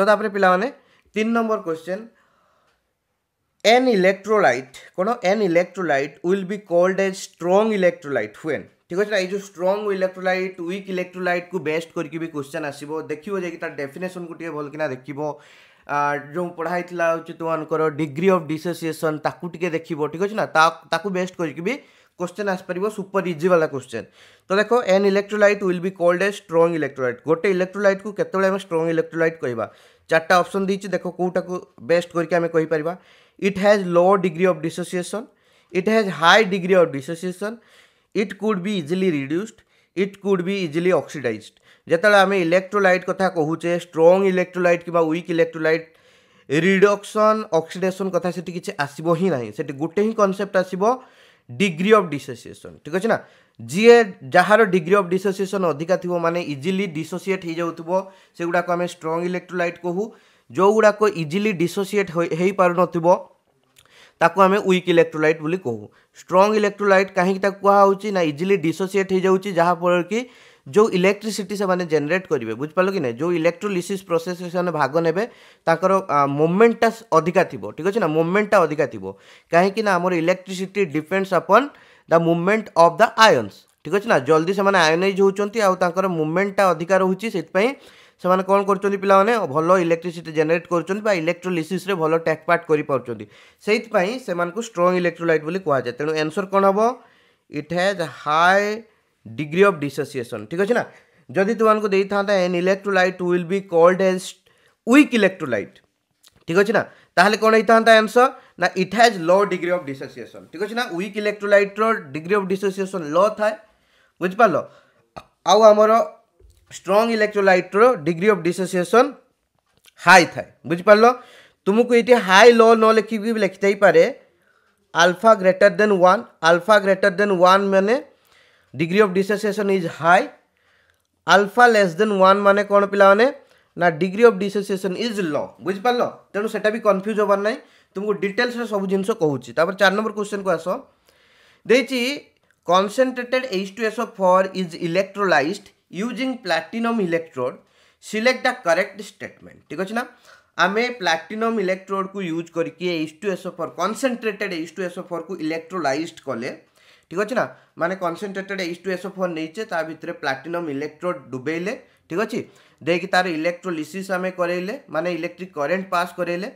ତ ତାପରେ ପିଲାମାନେ ତିନି ନମ୍ବର କ୍ୱେଶ୍ଚନ୍ an electrolyte কোন an electrolyte will be called as strong electrolyte when ঠিক আছে না এই যে স্ট্রং ইলেকট্রোলাইট উইক ইলেকট্রোলাইট কু বেস্ট করিকি বি কোশ্চেন আসিব দেখিব যে কি তার ডেফিনেশন কু টিকে ভলকিনা দেখিব ଯେଉଁ ପଢ଼ା ହେଇଥିଲା ହେଉଛି ତୁମମାନଙ୍କର ଡିଗ୍ରୀ ଅଫ୍ ଡିସୋସିଏସନ୍ ତାକୁ ଟିକେ ଦେଖିବ ଠିକ୍ ଅଛି ନା ତାକୁ ବେଷ୍ଟ କରିକି ବି क्वेश्चन आसपार सुपर इजी वाला क्वेश्चन तो देख an electrolyte will be called a strong electrolyte गोटे इलेक्ट्रोलाइट को केतବେଳେ ଆମେ ଷ୍ଟ୍ରଙ୍ଗ ଇଲେକ୍ଟ୍ରୋଲାଇଟ୍ କହିବା ଚାରିଟା ଅପସନ୍ ଦେଇଛି ଦେଖ କେଉଁଟାକୁ ବେଷ୍ଟ କରିକି ଆମେ କହିପାରିବା it has low degree of dissociation it has high degree of dissociation it could be easily reduced it could be easily oxidised ଯେତେବେଳେ ଆମେ ଇଲେକ୍ଟ୍ରୋଲାଇଟ୍ କଥା କହୁଛେ ଷ୍ଟ୍ରଙ୍ଗ ଇଲେକ୍ଟ୍ରୋଲାଇଟ୍ କିମ୍ବା ୱିକ୍ ଇଲେକ୍ଟ୍ରୋଲାଇଟ୍ ରିଡକ୍ସନ୍ ଅକ୍ସିଡେସନ୍ କଥା ସେଠି କିଛି ଆସିବ ହିଁ ନାହିଁ ସେଠି ଗୋଟେ ହିଁ କନସେପ୍ଟ ଆସିବ ডিগ্রি অফ ডিসোসিয়েসন ঠিক আছে না যিয়ে যার ডিগ্রি অফ ডিসোসিয়েসন অধিকা থিব মানে ইজিলি ডিসোসিয়েট হয়ে যাউথিব সেগুড়াক আমি স্ট্রং ইলেকট্রোলাইট কহু যেগুড়াক ইজিলি ডিসোসিয়েট হয়ে পারুনথিব তাকে আমি উইক ইলেকট্রোলাইট বলে কহু স্ট্রং ইলেকট্রোলাইট কাহিঁকি তাকে কুহা হচ্ছে না ইজিলি ডিসোসিয়েট হয়ে যাচ্ছে যাফলে কি जो इलेक्ट्रिसीटी से जेनेट करेंगे बुझिपार कि ना जो इलेक्ट्रोलिसीस प्रोसेस से भाग ने मोमेंटा अधिका थी ठीक अच्छे ना मोमेंटा अधिका थी कहीं आमर electricity depends upon the movement of the ions ठीक अच्छे ना जल्दी से आयोनाइज होती आर मुभमेंटा अधिका रोचे से ସେମାନେ କ'ଣ କରୁଛନ୍ତି ପିଲାମାନେ ଭଲ ଇଲେକ୍ଟ୍ରିସିଟି ଜେନେରେଟ୍ କରୁଛନ୍ତି कर ଇଲେକ୍ଟ୍ରୋଲିସିସ୍ରେ ଭଲ ଟେକ୍ ପାର୍ଟ କରିପାରୁଛନ୍ତି ସେଇଥିପାଇଁ ସେମାନଙ୍କୁ ଷ୍ଟ୍ରଙ୍ଗ ଇଲେକ୍ଟ୍ରୋଲାଇଟ୍ ବୋଲି କୁହାଯାଏ ତେଣୁ ଆନ୍ସର୍ କ'ଣ डिग्री अफ डिसोसीएसन ठीक अच्छे ना जदि तुमको दे था an electrolyte will be called as weak electrolyte ठीक अच्छे ना तो कौन होता आंसर ना इट हाज लो डिग्री अफ डिसोसीएसन ठीक अच्छे ना weak electrolyte degree of dissociation low थाए बुझिपार आउ आमर स्ट्रंग इलेक्ट्रोलाइट्र डिग्री अफ डिसोसीएसन हाई थाए बुझिपार तुमको ये हाई लो न लिखिक लिखिथे पारे alpha greater than one alpha greater than one मैंने degree of dissociation is high alpha less than one মানে কোণ পিলামানে না degree of dissociation is low বুঝিপার তেমন সেটা বি কনফ্ୟୁজ হবার না তুমি ডিটেলসরে সব জিনিস কুচি তারপরে চার নম্বর কোশ্চেন কু আস দিয়েছি concentrated H two S four is electrolysed using platinum electrode select the correct statement ঠিক আছে না আমি প্লাটিনম ইলেকট্রোড কু ইউজ করি H two S four concentrated H two S four কু ইলেকট্রোলাইজড কলে ঠিক ଅଛି ନା ମାନେ concentrated H two S O four ନେଇଛେ ତା ଭିତରେ ପ୍ଲାଟିନମ୍ ଇଲେକ୍ଟ୍ରୋଡ୍ ଡୁବେଇଲେ ଠିକ୍ ଅଛି ଦେଇକି ତାର ଇଲେକ୍ଟ୍ରୋଲିସିସ୍ ଆମେ କରେଇଲେ ମାନେ ଇଲେକ୍ଟ୍ରିକ୍ କରେଣ୍ଟ ପାସ୍ କରେଇଲେ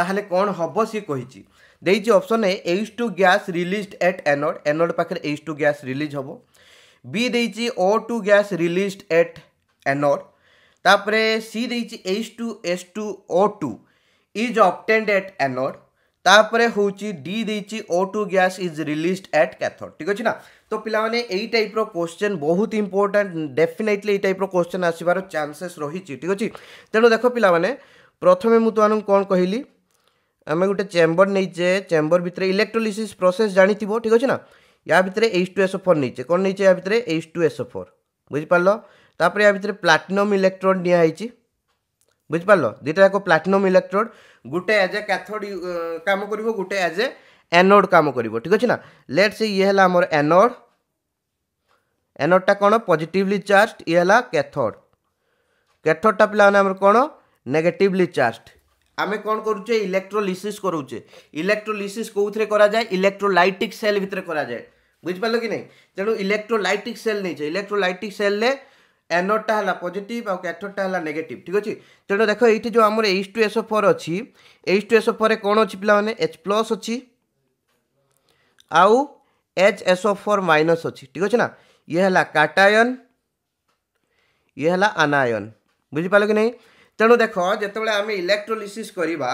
ତାହେଲେ କ'ଣ ହେବ ସିଏ କହିଛି ଦେଇଛି option A H two gas released at anode anode ପାଖରେ ଏଚ୍ ଟୁ ଗ୍ୟାସ୍ ରିଲିଜ୍ ହେବ ବି ଦେଇଛି O two gas released at anode ତାପରେ ସି ଦେଇଛି H two S two O two is obtained at anode ତାପରେ ହେଉଛି D ଦେଇଛି O two gas is released at cathode ଠିକ୍ ଅଛି ନା ତ ପିଲାମାନେ ଏଇ ଟାଇପ୍ର କୋଶ୍ଚେନ୍ ବହୁତ ଇମ୍ପୋର୍ଟାଣ୍ଟ ଡେଫିନେଟଲି ଏଇ ଟାଇପ୍ର କୋଶ୍ଚେନ୍ ଆସିବାର ଚାନ୍ସେସ୍ ରହିଛି ଠିକ୍ ଅଛି ତେଣୁ ଦେଖ ପିଲାମାନେ ପ୍ରଥମେ ମୁଁ ତୁମାନଙ୍କୁ କ'ଣ କହିଲି ଆମେ ଗୋଟେ ଚେମ୍ବର ନେଇଛେ ଚେମ୍ବର ଭିତରେ ଇଲେକ୍ଟ୍ରୋଲିସିସ୍ ପ୍ରୋସେସ୍ ଜାଣିଥିବ ଠିକ୍ ଅଛି ନା ୟା ଭିତରେ ଏଚ୍ ଟୁ ଏସ୍ ଫୋର୍ ନେଇଛେ କ'ଣ ନେଇଛେ ୟା ଭିତରେ ଏଚ୍ ଟୁ ଏସ୍ ଫୋର୍ ବୁଝିପାରିଲ ତାପରେ ୟା ଭିତରେ ପ୍ଲାଟିନମ୍ ଇଲେକ୍ଟ୍ରୋନ୍ ନିଆହେଇଛି বুঝিপারল দুইটাক প্লাটিনম ইলেকট্রোড গোটে এজ এ ক্যাথোড কাম করব গোটে এজ এ অ্যানোড কাম করব ঠিক আছে না লেট সে ইয়ে হল আমার অ্যানোড অ্যানোডটা কোণ পজিটিভলি চার্জড ইয়ে হল ক্যাথোড ক্যাথোডটা পিলা মানে আমার কোণ নেগেটিভলি চার্জড আমি কোণ করুছে ইলেকট্রোলিসিস করুছে ইলেকট্রোলিসিস কোথায় করা যায় ইলেকট্রোলাইটিক সেল ভিতরে করা যায় বুঝিপারল কি না তেমন ইলেকট্রোলাইটিক সেল নিয়েছে ইলেকট্রোলাইটিক সেলে एनोडटा है पजिट आ कैथोडटा है नेगेट ठीक अच्छे तेणु देख ये जो आम एच टू एसओ फोर अच्छी एच टू एसओ फोर कौन अच्छी पे एच प्लस अच्छी आउ एच एसओ फोर माइनस अच्छी ठीक अच्छे ना ये है काटायन ये है आनायन बुझिपार कि नहीं तेणु देख जिते आम इलेक्ट्रोलीसीस करवा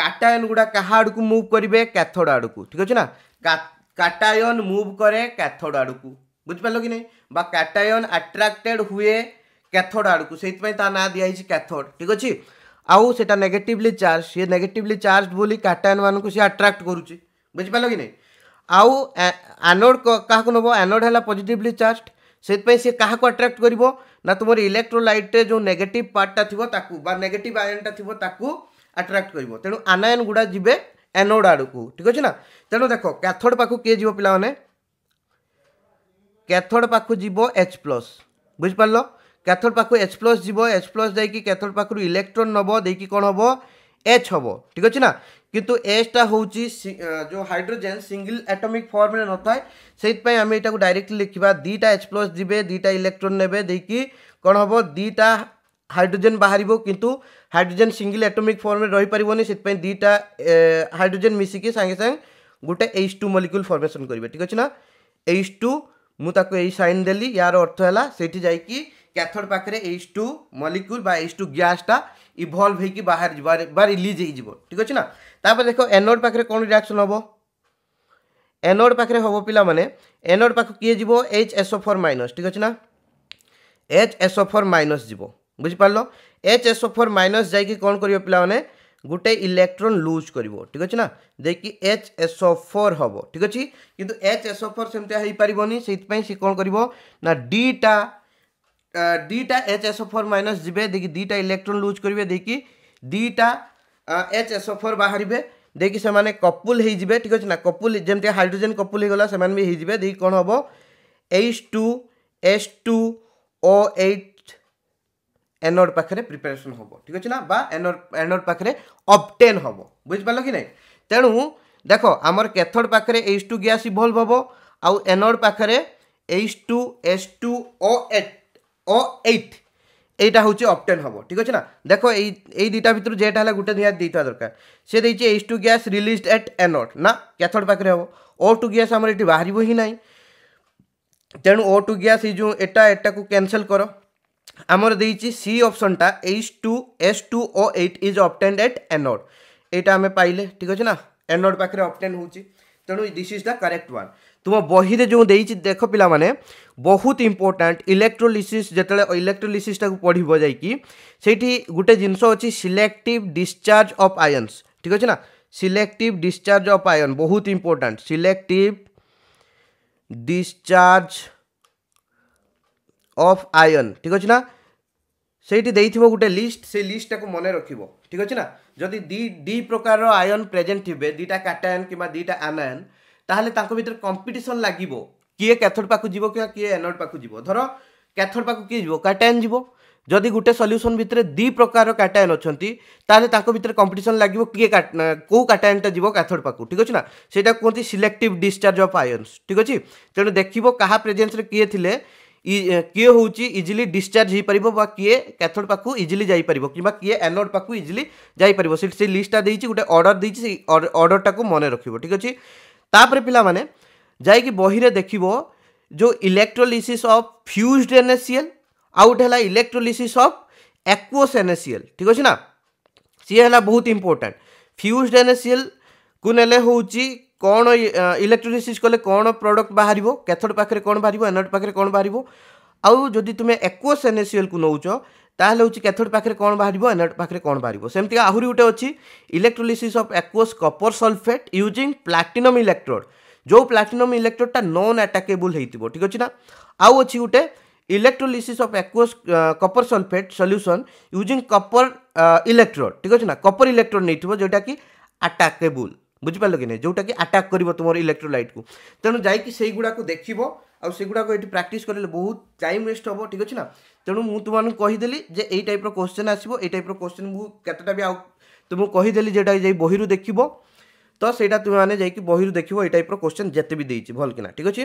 काटायन गुड़ा क्या आड़ को मुव करेंगे कैथोड आड़ को ठीक अच्छे ना काटायन मुव कै कैथोड आड़ को बुझिपाल कि नहीं काटायन आट्राक्टेड हुए कैथोड आड़ से ना दिखाई कैथोड ठीक अच्छे आउ से नेगेटिवली चार्ज सी नेगेटिवली चार्ज बोली कैटायन मानक सी आट्राक्ट कर बुझिपाल कि नहीं आउ आनोड क्या नब आनोड है पजिटली चार्ज से क्या आट्राक्ट कर ना तुम इलेक्ट्रोलैट्रे जो नेगेटिव पार्टा थी नेगेटिव आयनटा थी आट्राक्ट कर तेणु आनायन गुड़ा जी एनोड आड़ को ठीक अच्छे ना तेणु देख कैथोड पाक किए जी पाने କ୍ୟାଥୋଡ଼ ପାଖକୁ ଯିବ ଏଚ୍ ପ୍ଲସ୍ ବୁଝିପାରିଲ କ୍ୟାଥୋଡ଼ ପାଖକୁ ଏଚ୍ ପ୍ଲସ୍ ଯିବ ଏଚ୍ ପ୍ଲସ୍ ଯାଇକି କ୍ୟାଥୋଡ଼ ପାଖରୁ ଇଲେକ୍ଟ୍ରୋନ୍ ନେବ ଦେଇକି କ'ଣ ହେବ ଏଚ୍ ହେବ ଠିକ୍ ଅଛି ନା କିନ୍ତୁ ଏଚ୍ଟା ହେଉଛି ଯେଉଁ ହାଇଡ୍ରୋଜେନ୍ ସିଙ୍ଗିଲ୍ ଆଟମିକ୍ ଫର୍ମରେ ନଥାଏ ସେଇଥିପାଇଁ ଆମେ ଏଇଟାକୁ ଡାଇରେକ୍ଟଲି ଲେଖିବା ଦୁଇଟା ଏଚ୍ ପ୍ଲସ୍ ଯିବେ ଦୁଇଟା ଇଲେକ୍ଟ୍ରୋନ୍ ନେବେ ଦେଇକି କ'ଣ ହେବ ଦୁଇଟା ହାଇଡ୍ରୋଜେନ୍ ବାହାରିବ କିନ୍ତୁ ହାଇଡ୍ରୋଜେନ୍ ସିଙ୍ଗିଲ୍ ଆଟମିକ୍ ଫର୍ମରେ ରହିପାରିବନି ସେଥିପାଇଁ ଦୁଇଟା ହାଇଡ୍ରୋଜେନ୍ ମିଶିକି ସାଙ୍ଗେ ସାଙ୍ଗେ ଗୋଟେ ଏଚ୍ ଟୁ ମଲିକ୍ୟୁଲ୍ ଫର୍ମେସନ୍ କରିବେ ଠିକ୍ ଅଛି ନା ଏଚ୍ ଟୁ ମୁଁ ତାକୁ ଏଇ ସାଇନ୍ ଦେଲି ୟାର ଅର୍ଥ ହେଲା ସେଇଠି ଯାଇକି କ୍ୟାଥୋଡ଼ ପାଖରେ ଏଚ୍ ଟୁ ମଲିକ୍ୟୁଲ୍ ବା ଏଚ୍ ଟୁ ଗ୍ୟାସ୍ଟା ଇଭଲ୍ଭ ହେଇକି ବାହାରି ଯିବ ବା ରିଲିଜ୍ ହେଇଯିବ ଠିକ୍ ଅଛି ନା ତାପରେ ଦେଖ ଏନୋଡ଼ ପାଖରେ କ'ଣ ରିଆକ୍ସନ୍ ହେବ ଏନୋଡ଼ ପାଖରେ ହେବ ପିଲାମାନେ ଏନୋଡ଼ ପାଖକୁ କିଏ ଯିବ ଏଚ୍ ଏସ୍ଓ ଫୋର୍ ମାଇନସ୍ ଠିକ୍ ଅଛି ନା ଏଚ୍ ଏସ୍ଓ ଫୋର୍ ମାଇନସ୍ ଯିବ ବୁଝିପାରିଲ ଏଚ୍ ଏସ୍ଓ ଫୋର୍ ମାଇନସ୍ ଯାଇକି କ'ଣ କରିବ ପିଲାମାନେ গোটে ইলেকট্রন লুজ করব ঠিক আছে না যেকি এচ এসও ফোর হব ঠিক আছে কিন্তু এচ এসও ফোর সেমি হয়ে পারবনি সেইপা সে কম করব না ডিটা ডিটা এচ এসও ফোর মাইনস যাবে দেখি দুইটা ইলেকট্রন লুজ করবে দেখি দুইটা এচ এসও ফোর বাহারে দেখি সে কপুল হয়ে যাবে ঠিক আছে না কপুল যেমন হাইড্রোজেন কপুল হয়ে গলা সে হয়ে যাবে দেখি কম হব H two S two O eight anode पाखे प्रिपेरेसन हम ठीक अच्छे ना एनोड एनोड पाखे अबटेन हम बुझिपार कि ना तेणु देख आमर कैथोड पाखे एच टू गैस इभल्व हम आउ एनोड पाखे H two H two O eight O eight এইটা হচ্ছে অপটেন হব ঠিক আছে না দেখো এই এই দুইটা ভিতর যেটা হলে গোটে নিহত দিয়ে দরকার সে দিয়েছে H two gas released at anode না ক্যাথোড পাখে হব ও টু গ্যাস আমার এটি বাহারব হি না তেণু ও টু গ্যাস এই যে এটা এটা ক্যানসেল কর ଆମର ଦେଇଛି ସି ଅପସନ୍ଟା H two S two O eight is obtained at anode ଏଇଟା ଆମେ ପାଇଲେ ଠିକ୍ ଅଛି ନା ଏନୋଡ଼ ପାଖରେ ଅପ୍ଟେଣ୍ଡ ହେଉଛି ତେଣୁ this is the correct one ତୁମ ବହିରେ ଯେଉଁ ଦେଇଛି ଦେଖ ପିଲାମାନେ ବହୁତ ଇମ୍ପୋର୍ଟାଣ୍ଟ ଇଲେକ୍ଟ୍ରୋଲିସିସ୍ ଯେତେବେଳେ ଇଲେକ୍ଟ୍ରୋଲିସିସ୍ଟାକୁ ପଢ଼ିବ ଯାଇକି ସେଇଠି ଗୋଟେ ଜିନିଷ ଅଛି ସିଲେକ୍ଟିଭ୍ ଡିସଚାର୍ଜ ଅଫ୍ ଆୟନ୍ସ ଠିକ୍ ଅଛି ନା ସିଲେକ୍ଟିଭ୍ ଡିସଚାର୍ଜ ଅଫ୍ ଆୟନ୍ ବହୁତ important selective discharge of ion ଠିକ୍ ଅଛି ନା ସେଇଠି ଦେଇଥିବ ଗୋଟେ ଲିଷ୍ଟ ସେଇ ଲିଷ୍ଟଟାକୁ ମନେ ରଖିବ ଠିକ୍ ଅଛି ନା ଯଦି ଦୁଇ ଦୁଇ ପ୍ରକାରର ଆୟନ୍ ପ୍ରେଜେଣ୍ଟ ଥିବେ ଦୁଇଟା କାଟାୟନ୍ କିମ୍ବା ଦୁଇଟା ଆନାୟନ୍ ତାହେଲେ ତାଙ୍କ ଭିତରେ କମ୍ପିଟିସନ୍ ଲାଗିବ କିଏ କ୍ୟାଥୋଡ଼ ପାଖକୁ ଯିବ କିମ୍ବା କିଏ ଏନୋଡ଼ ପାଖକୁ ଯିବ ଧର କ୍ୟାଥୋଡ଼ ପାଖକୁ କିଏ ଯିବ କାଟାୟନ୍ ଯିବ ଯଦି ଗୋଟେ ସଲ୍ୟୁସନ୍ ଭିତରେ ଦୁଇ ପ୍ରକାରର କାଟାୟନ୍ ଅଛନ୍ତି ତାହେଲେ ତାଙ୍କ ଭିତରେ କମ୍ପିଟିସନ୍ ଲାଗିବ କିଏ କେଉଁ କାଟାୟନ୍ଟା ଯିବ କ୍ୟାଥୋଡ଼ ପାଖକୁ ଠିକ୍ ଅଛି ନା ସେଇଟା କୁହନ୍ତି ସିଲେକ୍ଟିଭ୍ ଡିସଚାର୍ଜ ଅଫ୍ ଆୟନ୍ସ ଠିକ୍ ଅଛି ତେଣୁ ଦେଖିବ କାହା ପ୍ରେଜେନ୍ସରେ କିଏ ଥିଲେ किए हूँ इजिली डिस्चार्ज हो किए कैथोड पाक इजिली जापर किए एनोड पाक इजिली जापर से लिस्टा देती गोटे अर्डर देती अर्डरटा को मन रख ठीक अच्छे तापर पे जैक बही में देख जो इलेक्ट्रोलीसी अफ फ्यूज एनएसीएल आउट है इलेक्ट्रोलीसीस अफ एक्वस एनएसीएल ठीक अच्छे ना सी है बहुत इम्पोर्टाट फ्यूज एनएसीएल को ना हूँ କ'ଣ ଇଲେକ୍ଟ୍ରୋଲିସିସ୍ କଲେ କ'ଣ ପ୍ରଡ଼କ୍ଟ ବାହାରିବ କ୍ୟାଥୋଡ଼ ପାଖରେ କ'ଣ ବାହାରିବ ଆନୋଡ଼ ପାଖରେ କ'ଣ ବାହାରିବ ଆଉ ଯଦି ତୁମେ ଏକ୍ୱସ୍ ଏନ୍ଏସିଏଲ୍କୁ ନେଉଛ ତାହେଲେ ହେଉଛି କ୍ୟାଥୋଡ଼ ପାଖରେ କ'ଣ ବାହାରିବ ଆନୋଡ଼ ପାଖରେ କ'ଣ ବାହାରିବ ସେମିତିକା ଆହୁରି ଗୋଟେ ଅଛି electrolysis of aqueous copper sulphate using platinum electrode ଯେଉଁ ପ୍ଲାଟିନମ୍ ଇଲେକ୍ଟ୍ରୋଡ଼ଟା ନନ୍ ଆଟାକେବୁଲ୍ ହେଇଥିବ ଠିକ୍ ଅଛି ନା ଆଉ ଅଛି ଗୋଟେ electrolysis of aqueous copper sulphate solution using copper electrode ঠিক আছে না কপর ইলেকট্রোড নেইথিব যেটা কি আটাকেবল ବୁଝିପାରିଲ କି ନାହିଁ ଯେଉଁଟାକି ଆଟାକ୍ କରିବ ତୁମର ଇଲେକ୍ଟ୍ରୋଲାଇଟ୍କୁ ତେଣୁ ଯାଇକି ସେଇଗୁଡ଼ାକୁ ଦେଖିବ ଆଉ ସେଗୁଡ଼ାକ ଏଠି ପ୍ରାକ୍ଟିସ୍ କରିଲେ ବହୁତ ଟାଇମ୍ ୱେଷ୍ଟ ହେବ ଠିକ୍ ଅଛି ନା ତେଣୁ ମୁଁ ତୁମମାନଙ୍କୁ କହିଦେଲି ଯେ ଏଇ ଟାଇପ୍ର କୋଶ୍ଚିନ୍ ଆସିବ ଏଇ ଟାଇପ୍ର କୋଶ୍ଚିନ୍ ମୁଁ କେତେଟା ବି ଆଉ ତୁମକୁ କହିଦେଲି ଯେଉଁଟା ଯାଇ ବହିରୁ ଦେଖିବ ତ ସେଇଟା ତୁମେମାନେ ଯାଇକି ବହିରୁ ଦେଖିବ ଏଇ ଟାଇପ୍ର କୋଶ୍ଚେନ୍ ଯେତେ ବି ଦେଇଛି ଭଲ କିନା ଠିକ୍ ଅଛି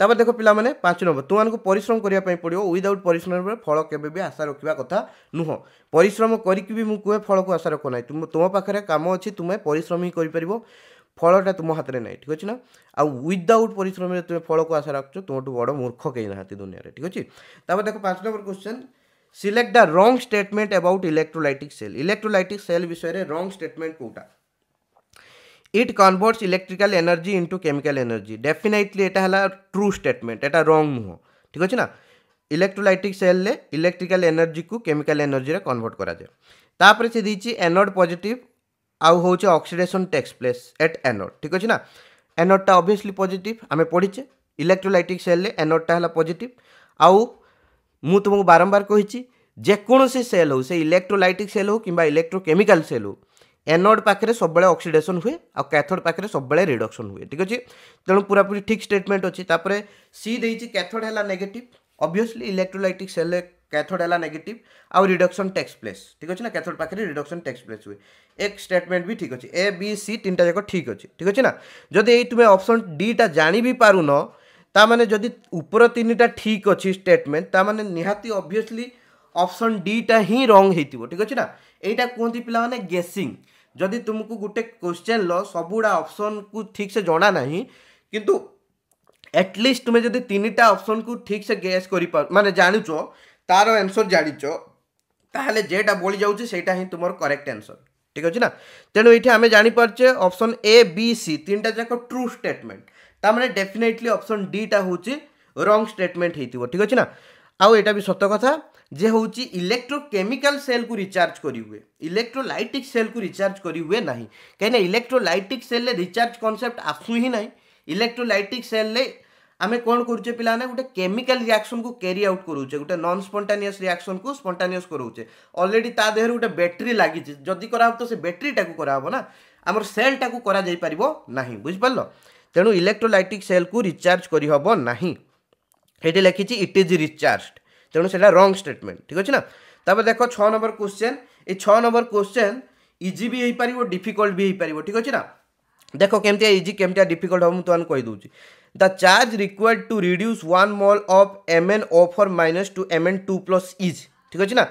ତାପରେ ଦେଖ ପିଲାମାନେ ପାଞ୍ଚ ନମ୍ବର ତୁମମାନଙ୍କୁ ପରିଶ୍ରମ କରିବା ପାଇଁ ପଡ଼ିବ ୱିଦାଉଟ୍ ପରିଶ୍ରମ ଫଳ କେବେ ବି ଆଶା ରଖିବା କଥା ନୁହଁ ପରିଶ୍ରମ କରିକି ବି ମୁଁ କୁହେ ଫଳକୁ ଆଶା ରଖ ନାହିଁ ତୁମ ତୁମ ପାଖରେ କାମ ଅଛି ତୁମେ ପରିଶ୍ରମ ହିଁ କରିପାରିବ ଫଳଟା ତୁମ ହାତରେ ନାହିଁ ଠିକ୍ ଅଛି ନା ଆଉ ୱିଦାଉଟ୍ ପରିଶ୍ରମରେ ତୁମେ ଫଳକୁ ଆଶା ରଖୁଛ ତୁମଠୁ ବଡ଼ ମୂର୍ଖ କେହି ନାହାନ୍ତି ଦୁନିଆରେ ଠିକ୍ ଅଛି ତାପରେ ଦେଖ ପାଞ୍ଚ number question select the wrong statement about electrolytic cell electrolytic cell ବିଷୟରେ ରଙ୍ଗ ଷ୍ଟେଟମେଣ୍ଟ କେଉଁଟା it converts electrical energy into chemical energy definitely এটা হল ট্রু ষ্টেটমেন্ট এটা রং নুহ ঠিক আছে না ইলেকট্রোলাইটিক সেলরে ইলেকট্রিক্যাল এনর্জিকু কেমিক্যাল এনর্জিরে কনভর্ট করা যায় তাপরে সে দিয়েছি এনোড পজিটিভ আউ হচ্ছে oxidation takes place at anode ঠিক আছে না এনোডটা অবভিয়াসলি পজিটিভ আমি পড়িছে ইলেকট্রোলাইটিক সেলরে এনোডটা হল পজিটিভ আউ মু তোমাকে বারম্বার কহিছি যেকোনসি সেল হো সে ইলেকট্রোলাইটিক সেল হো কিংবা ইলেকট্রোকেমিকাল সেল হো एनोड पाखे सब अक्सीडेसन हुए आ कैथोड पाखे सब रिडक्शन हुए ठीक अच्छे तेणु पूरापूरी ठीक स्टेटमेंट अच्छे सी दे कैथोड है negative obviously electrolytic cell cathode है नेगेटिव आउ रिडक्शन टेक्स प्लेस ठीक अच्छे ना कैथोड पाखे रिडक्शन टेक्स प्लेस हुए एक स्टेटमेंट भी ठीक अच्छे ए बी सी तीन टाक ठीक अच्छे ठीक अच्छे ना जदि ये तुम्हें ऑप्शन डीटा जाणी भी पारुन ताने जदि ऊपर तीन टा ठीक अच्छी स्टेटमेंट ताने निहाती अभीयसली অপশন ডিটা হি রং হয়েছিল ঠিক আছে না এইটা কুহতি পিলা মানে গেসিং जदि तुमको गोटे क्वेश्चन ल सबुड़ा ऑप्शन को ठीक से जाना ना किंतु एटलिस्ट तुम्हें जदि तीन ऑप्शन को ठीक से गेस कर माने जानुच तार आंसर जानिच ताहले जेटा बोली जाऊँ सेटा तुम करेक्ट आंसर ठीक अच्छे ना तेणु ये आम जापारे ऑप्शन ए बी सी तीन टा जाक ट्रु स्टेटमेंट तमें डेफिनेटली ऑप्शन डीटा हूँ रंग स्टेटमेंट हो ठीक अच्छे ना आउ ये भी सत कथा ଯେ ହେଉଛି ଇଲେକ୍ଟ୍ରୋକେମିକାଲ ସେଲ୍କୁ ରିଚାର୍ଜ କରିହୁଏ ଇଲେକ୍ଟ୍ରୋଲାଇଟିକ୍ ସେଲ୍କୁ ରିଚାର୍ଜ କରିହୁଏ ନାହିଁ କାହିଁକିନା ଇଲେକ୍ଟ୍ରୋଲାଇଟିକ୍ ସେଲ୍ରେ ରିଚାର୍ଜ କନସେପ୍ଟ ଆସୁ ହିଁ ନାହିଁ ଇଲେକ୍ଟ୍ରୋଲାଇଟିକ୍ ସେଲ୍ରେ ଆମେ କ'ଣ କରୁଛେ ପିଲାମାନେ ଗୋଟେ କେମିକାଲ ରିଆକ୍ସନ୍କୁ କ୍ୟାରି ଆଉଟ୍ କରୁଛେ ଗୋଟେ ନନ୍ ସ୍ପଣ୍ଟାନିୟସ୍ ରିଆକ୍ସନ୍କୁ ସ୍ପଣ୍ଟାନିୟସ୍ କରାଉଛେ ଅଲରେଡ଼ି ତା ଦେହରୁ ଗୋଟେ ବ୍ୟାଟେରୀ ଲାଗିଛି ଯଦି କରାହେବ ତ ସେ ବ୍ୟାଟେରୀଟାକୁ କରାହେବ ନା ଆମର ସେଲ୍ଟାକୁ କରାଯାଇପାରିବ ନାହିଁ ବୁଝିପାରିଲ ତେଣୁ ଇଲେକ୍ଟ୍ରୋଲାଇଟିକ୍ ସେଲ୍କୁ ରିଚାର୍ଜ କରିହେବ ନାହିଁ ଏଠି ଲେଖିଛି ଇଟ୍ ଇଜ୍ ରିଚାର୍ଜଡ୍ ତେଣୁ ସେଇଟା ରଙ୍ଗ ଷ୍ଟେଟମେଣ୍ଟ ଠିକ୍ ଅଛି ନା ତାପରେ ଦେଖ ଛଅ ନମ୍ବର କୋଶ୍ଚେନ୍ ଏ ଛଅ ନମ୍ବର କୋଶ୍ଚେନ୍ ଇଜି ବି ହେଇପାରିବ ଡିଫିକଲ୍ଟ ବି ହେଇପାରିବ ଠିକ୍ ଅଛି ନା ଦେଖ କେମିତିଆ ଇଜି କେମିତିଆ ଡିଫିକଲ୍ଟ ହେବ ମୁଁ ତୁମମାନଙ୍କୁ କହିଦେଉଛି the charge required to reduce one mole of M N O four minus to M N two plus is ଠିକ୍ ଅଛି ନା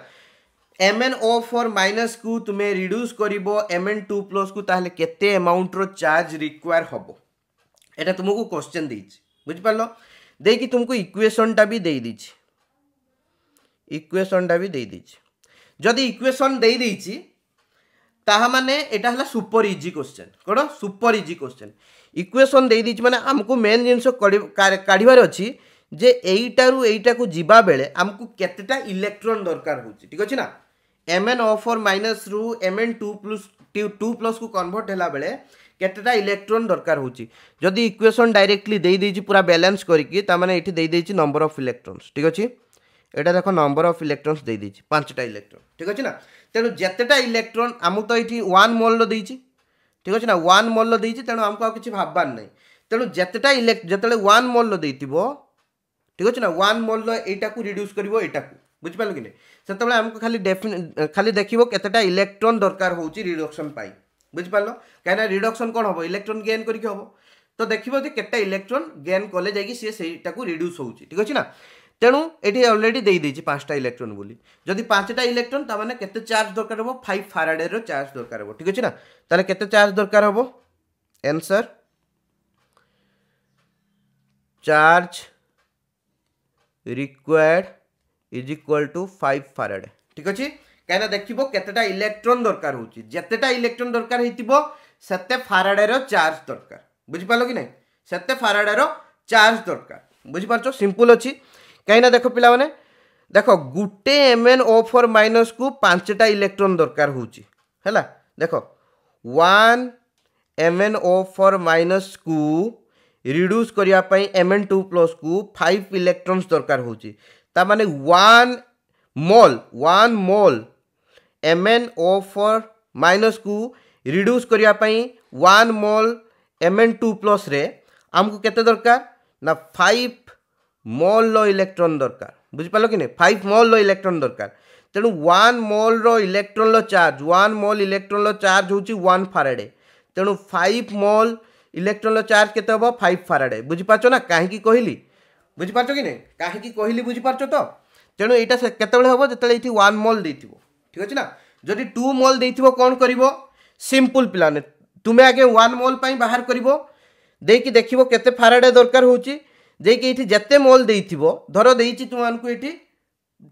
এম এন ও ফর মাইনসকু তুমি রিড্যুস করব এম এন টু প্লসকু তাহলে কেতে এমাউন্টর চার্জ রিকোয়ার হব এটা তুমি কোশ্চেন দিয়েছি বুঝিপার দেখি তুমি ইকুয়েসনটা বি দিয়ে দিয়েছি ইকুয়েসনটা বি দিয়েছি যদি ইকুয়েসন দিয়েছি তাহা মানে এটা হল সুপর ইজি কোশ্চেন কোণ সুপর ইজি কোশ্চেন ইকুয়েসন দিয়েছি মানে আমি মেন জিনিস কাঢ়িবার অছি যে এইটারু এইটাকু যা বেড়ে আমি কতটা ইলেকট্রন দরকার হচ্ছে ঠিক আছে না M N O four minus রু M N two plus two plus কু কনভর্ট হলা বেড়ে কতটা ইলেকট্রন দরকার হচ্ছে যদি ইকুয়েসন ডাইরেক্টলি দিয়ে দিয়েছি পুরা ব্যালেন্স করি তার মানে এটি দিয়ে দিয়েছি নম্বর অফ ইলেকট্রনস ঠিক আছে এটা দেখো নম্বর অফ ইলেকট্রনস দিয়ে দিয়েছি পাঁচটা ইলেকট্রন ঠিক আছে না তেমন যেতেটা ইলেকট্রন আমি তো এটি ওয়ান মোল্র দিয়েছি ঠিক আছে না ওয়ান মোল্র দিয়েছি তেমন আমি আর কিছু ভাববার নাই তেমন যেতেটা ইলেক যেতবে ওয়ান মোল্র দিয়ে ঠিক আছে না ওয়ান মোল্র এইটাকে রিডিউস করব এইটাকে বুঝিপারল কি না সেতবে আমি খালি ডেফিন খালি দেখব কতটা ইলেকট্রন দরকার হচ্ছে রিডকশন পাই বুঝিপারল কেন রিডকশন কোণ হব ইলেকট্রন গেন করি হব তো দেখব যে কেটা ইলেকট্রন গেন কলে যাই সে সেইটা রিডিউস হচ্ছে ঠিক আছে না তেণু এটি অলরেডি ଦେଇଦେଇଛି ପାଞ୍ଚଟା ଇଲେକ୍ଟ୍ରନ୍ ବୋଲି ଯଦି ପାଞ୍ଚଟା ଇଲେକ୍ଟ୍ରନ୍ ତା ମାନେ କେତେ ଚାର୍ଜ ଦରକାର ହେବ ଫାଇଭ୍ ଫାରାଡ଼େର ଚାର୍ଜ ଦରକାର ହେବ ଠିକ୍ ଅଛି ନା ତାହେଲେ କେତେ ଚାର୍ଜ ଦରକାର ହେବ answer charge required is equal to five faraday ଠିକ୍ ଅଛି କାହିଁକିନା ଦେଖିବ କେତେଟା ଇଲେକ୍ଟ୍ରନ୍ ଦରକାର ହେଉଛି ଯେତେଟା ଇଲେକ୍ଟ୍ରନ୍ ଦରକାର ହେଇଥିବ ସେତେ ଫାରାଡ଼େର ଚାର୍ଜ ଦରକାର ବୁଝିପାରିଲ କି ନାହିଁ ସେତେ ଫାରାଡ଼େର ଚାର୍ଜ ଦରକାର ବୁଝିପାରୁଛ ସିମ୍ପୁଲ୍ ଅଛି कहीं देख पाने देख गोटे M N O four minus को पांचटा इलेक्ट्रोन दरकार होगा देख one M N O four minus को रिड्यूस करने एम एन टू प्लस को फाइव इलेक्ट्रोन्स दरकार होने one mole one mole M N O four minus को रिड्यूस करने one mole M N two plus आमको केते दरकार ना फाइव ମଲ୍ର ଇଲେକ୍ଟ୍ରନ୍ ଦରକାର ବୁଝିପାରିଲ କି ନାହିଁ ଫାଇଭ୍ ମଲ୍ର ଇଲେକ୍ଟ୍ରନ୍ ଦରକାର ତେଣୁ ୱାନ୍ ମଲ୍ର ଇଲେକ୍ଟ୍ରନ୍ର ଚାର୍ଜ ୱାନ୍ ମଲ୍ ଇଲେକ୍ଟ୍ରନ୍ର ଚାର୍ଜ ହେଉଛି ୱାନ୍ ଫାରାଡ଼େ ତେଣୁ ଫାଇଭ୍ ମଲ୍ ଇଲେକ୍ଟ୍ରନ୍ର ଚାର୍ଜ କେତେ ହେବ ଫାଇଭ୍ ଫାରାଡ଼େ ବୁଝିପାରୁଛ ନା କାହିଁକି କହିଲି ବୁଝିପାରୁଛ କି ନାହିଁ କାହିଁକି କହିଲି ବୁଝିପାରୁଛ ତ ତେଣୁ ଏଇଟା କେତେବେଳେ ହେବ ଯେତେବେଳେ ଏଇଠି ୱାନ୍ ମଲ୍ ଦେଇଥିବ ଠିକ୍ ଅଛି ନା ଯଦି ଟୁ ମଲ୍ ଦେଇଥିବ କ'ଣ କରିବ ସିମ୍ପୁଲ୍ ପିଲାମାନେ ତୁମେ ଆଗେ ୱାନ୍ ମଲ୍ ପାଇଁ ବାହାର କରିବ ଦେଇକି ଦେଖିବ କେତେ ଫାରାଡ଼େ ଦରକାର ହେଉଛି যেকি এটি যেতে মোল দিয়েছিল ধর দিয়েছি তোমাকে এটি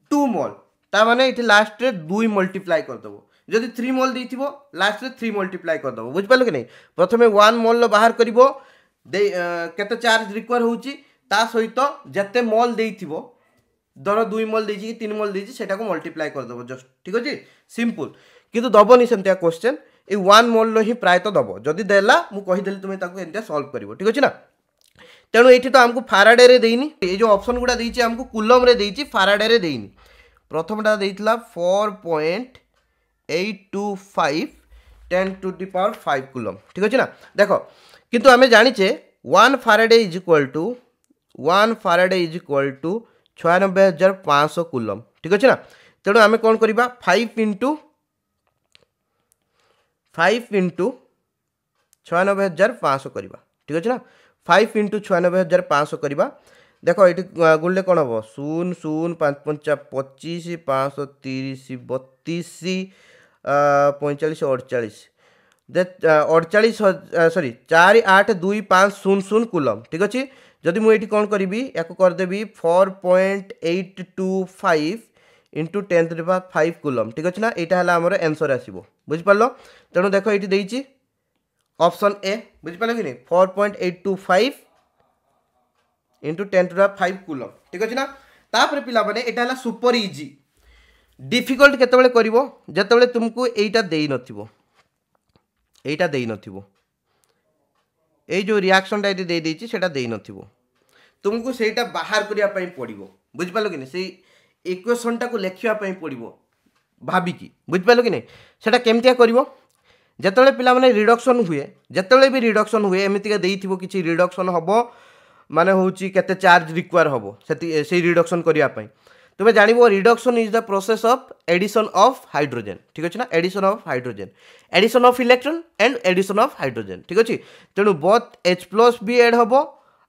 টু মোল তার মানে এটি লাস্টে দুই মল্টিপ্লাই করদেব যদি থ্রি মোল দিয়েছিল লাস্টে থ্রি মল্টিপ্লাই করদেব বুঝিপার কি না প্রথমে ওয়ান মোল বাহার করব কেতে চার্জ রিকোয়ার হচ্ছে তা সহিত যেতে মোল দিয়েছিল ধর দুই মোল দিয়েছি কি তিন মোল দিয়েছি সেটাকে মল্টিপ্লাই করদেব জস্ট ঠিক আছে সিম্পল কিন্তু দেবনি সেমিয়া কোশ্চেন এই ওয়ান মোলর ହିଁ ପ୍ରାୟତଃ ଦେବ ଯଦି ଦେଲା ମୁଁ କହିଦେଲି ତୁମେ ତାକୁ ଏମିତିଆ ସଲ୍ଭ କରିବ ଠିକ୍ ଅଛି ନା তেমন ଏଇଠି তো আমি ফারাডে ଦେଇନି এই যে অপশন গুড়া দিয়েছি আমি କୁଲମ୍ରେ দিয়েছি ফারাডে ଦେଇନି প্রথমটা ଦେଇଥିଲା four point eight two five ten to the power five coulomb ঠিক আছে না দেখো কিন্তু আমি জানিছে one faraday is equal to one faraday is equal to ছয়ানব্বই হাজার পাঁচশো কুলম ঠিক আছে না তেমন আমি কম করা ফাইভ ইন্টু ফাইভ ইন্টু ছয়ানব্বই হাজার পাঁচশো করা ঠিক আছে না ফাইভ ইন্টু ছয়ানব্বই হাজার পাঁচশো କରିବା ଦେଖ ଏଠି ଗୁଣିଲେ କ'ଣ ହେବ ଶୂନ ଶୂନ ପାଞ୍ଚ ପଞ୍ଚା ପଚିଶ ପାଞ୍ଚଶହ ତିରିଶ ବତିଶ ପଇଁଚାଳିଶ ଅଡ଼ଚାଳିଶ ଦେ ଅଡ଼ଚାଳିଶ ସରି ଚାରି ଆଠ ଦୁଇ ପାଞ୍ଚ ଶୂନ ଶୂନ କୁଲମ୍ ଠିକ୍ ଅଛି ଯଦି ମୁଁ ଏଇଠି କ'ଣ କରିବି ୟାକୁ କରିଦେବି four point eight two five into ten to the power five coulomb ঠিক আছে না এটা হলে আমার আনসর আসব বুঝিপারল তেমন দেখো এটি দিয়েছি অপশন এ বুঝিপাল কি না four point eight two five into ten to five coulomb ঠিক আছে না তাপরে পিলামানে এটা হল সুপর ইজি ডিফিকল্ট কেতবে করব যেতবে তুমি এইটা দেই নথিব এইটা দেই নথিব এই যে রিয়াকশনটা এটি দিয়ে দিয়েছি সেটা দেই নথিব তুমি সেইটা বাহার করা পড়ব বুঝিপাল কি না সেই ইকুয়েশনটা লেখা পড়ব ভাবিকি বুঝিপাল কি না সেটা কেমিয়া করব যেতবে পিলামানে রিডকশন হুয়ে যেতবে বি রিডকশন হুয়ে এমিতিকা দেইথিব কিছু রিডকশন হব মানে হচ্ছে কেতে চার্জ রিকোয়ার হব সেটি সেই রিডকশন করা তুমি জাণব reduction is the process of addition of hydrogen ঠিক আছে না addition of hydrogen addition of electron and addition of hydrogen ঠিক আছে তেমন both H plus be add হব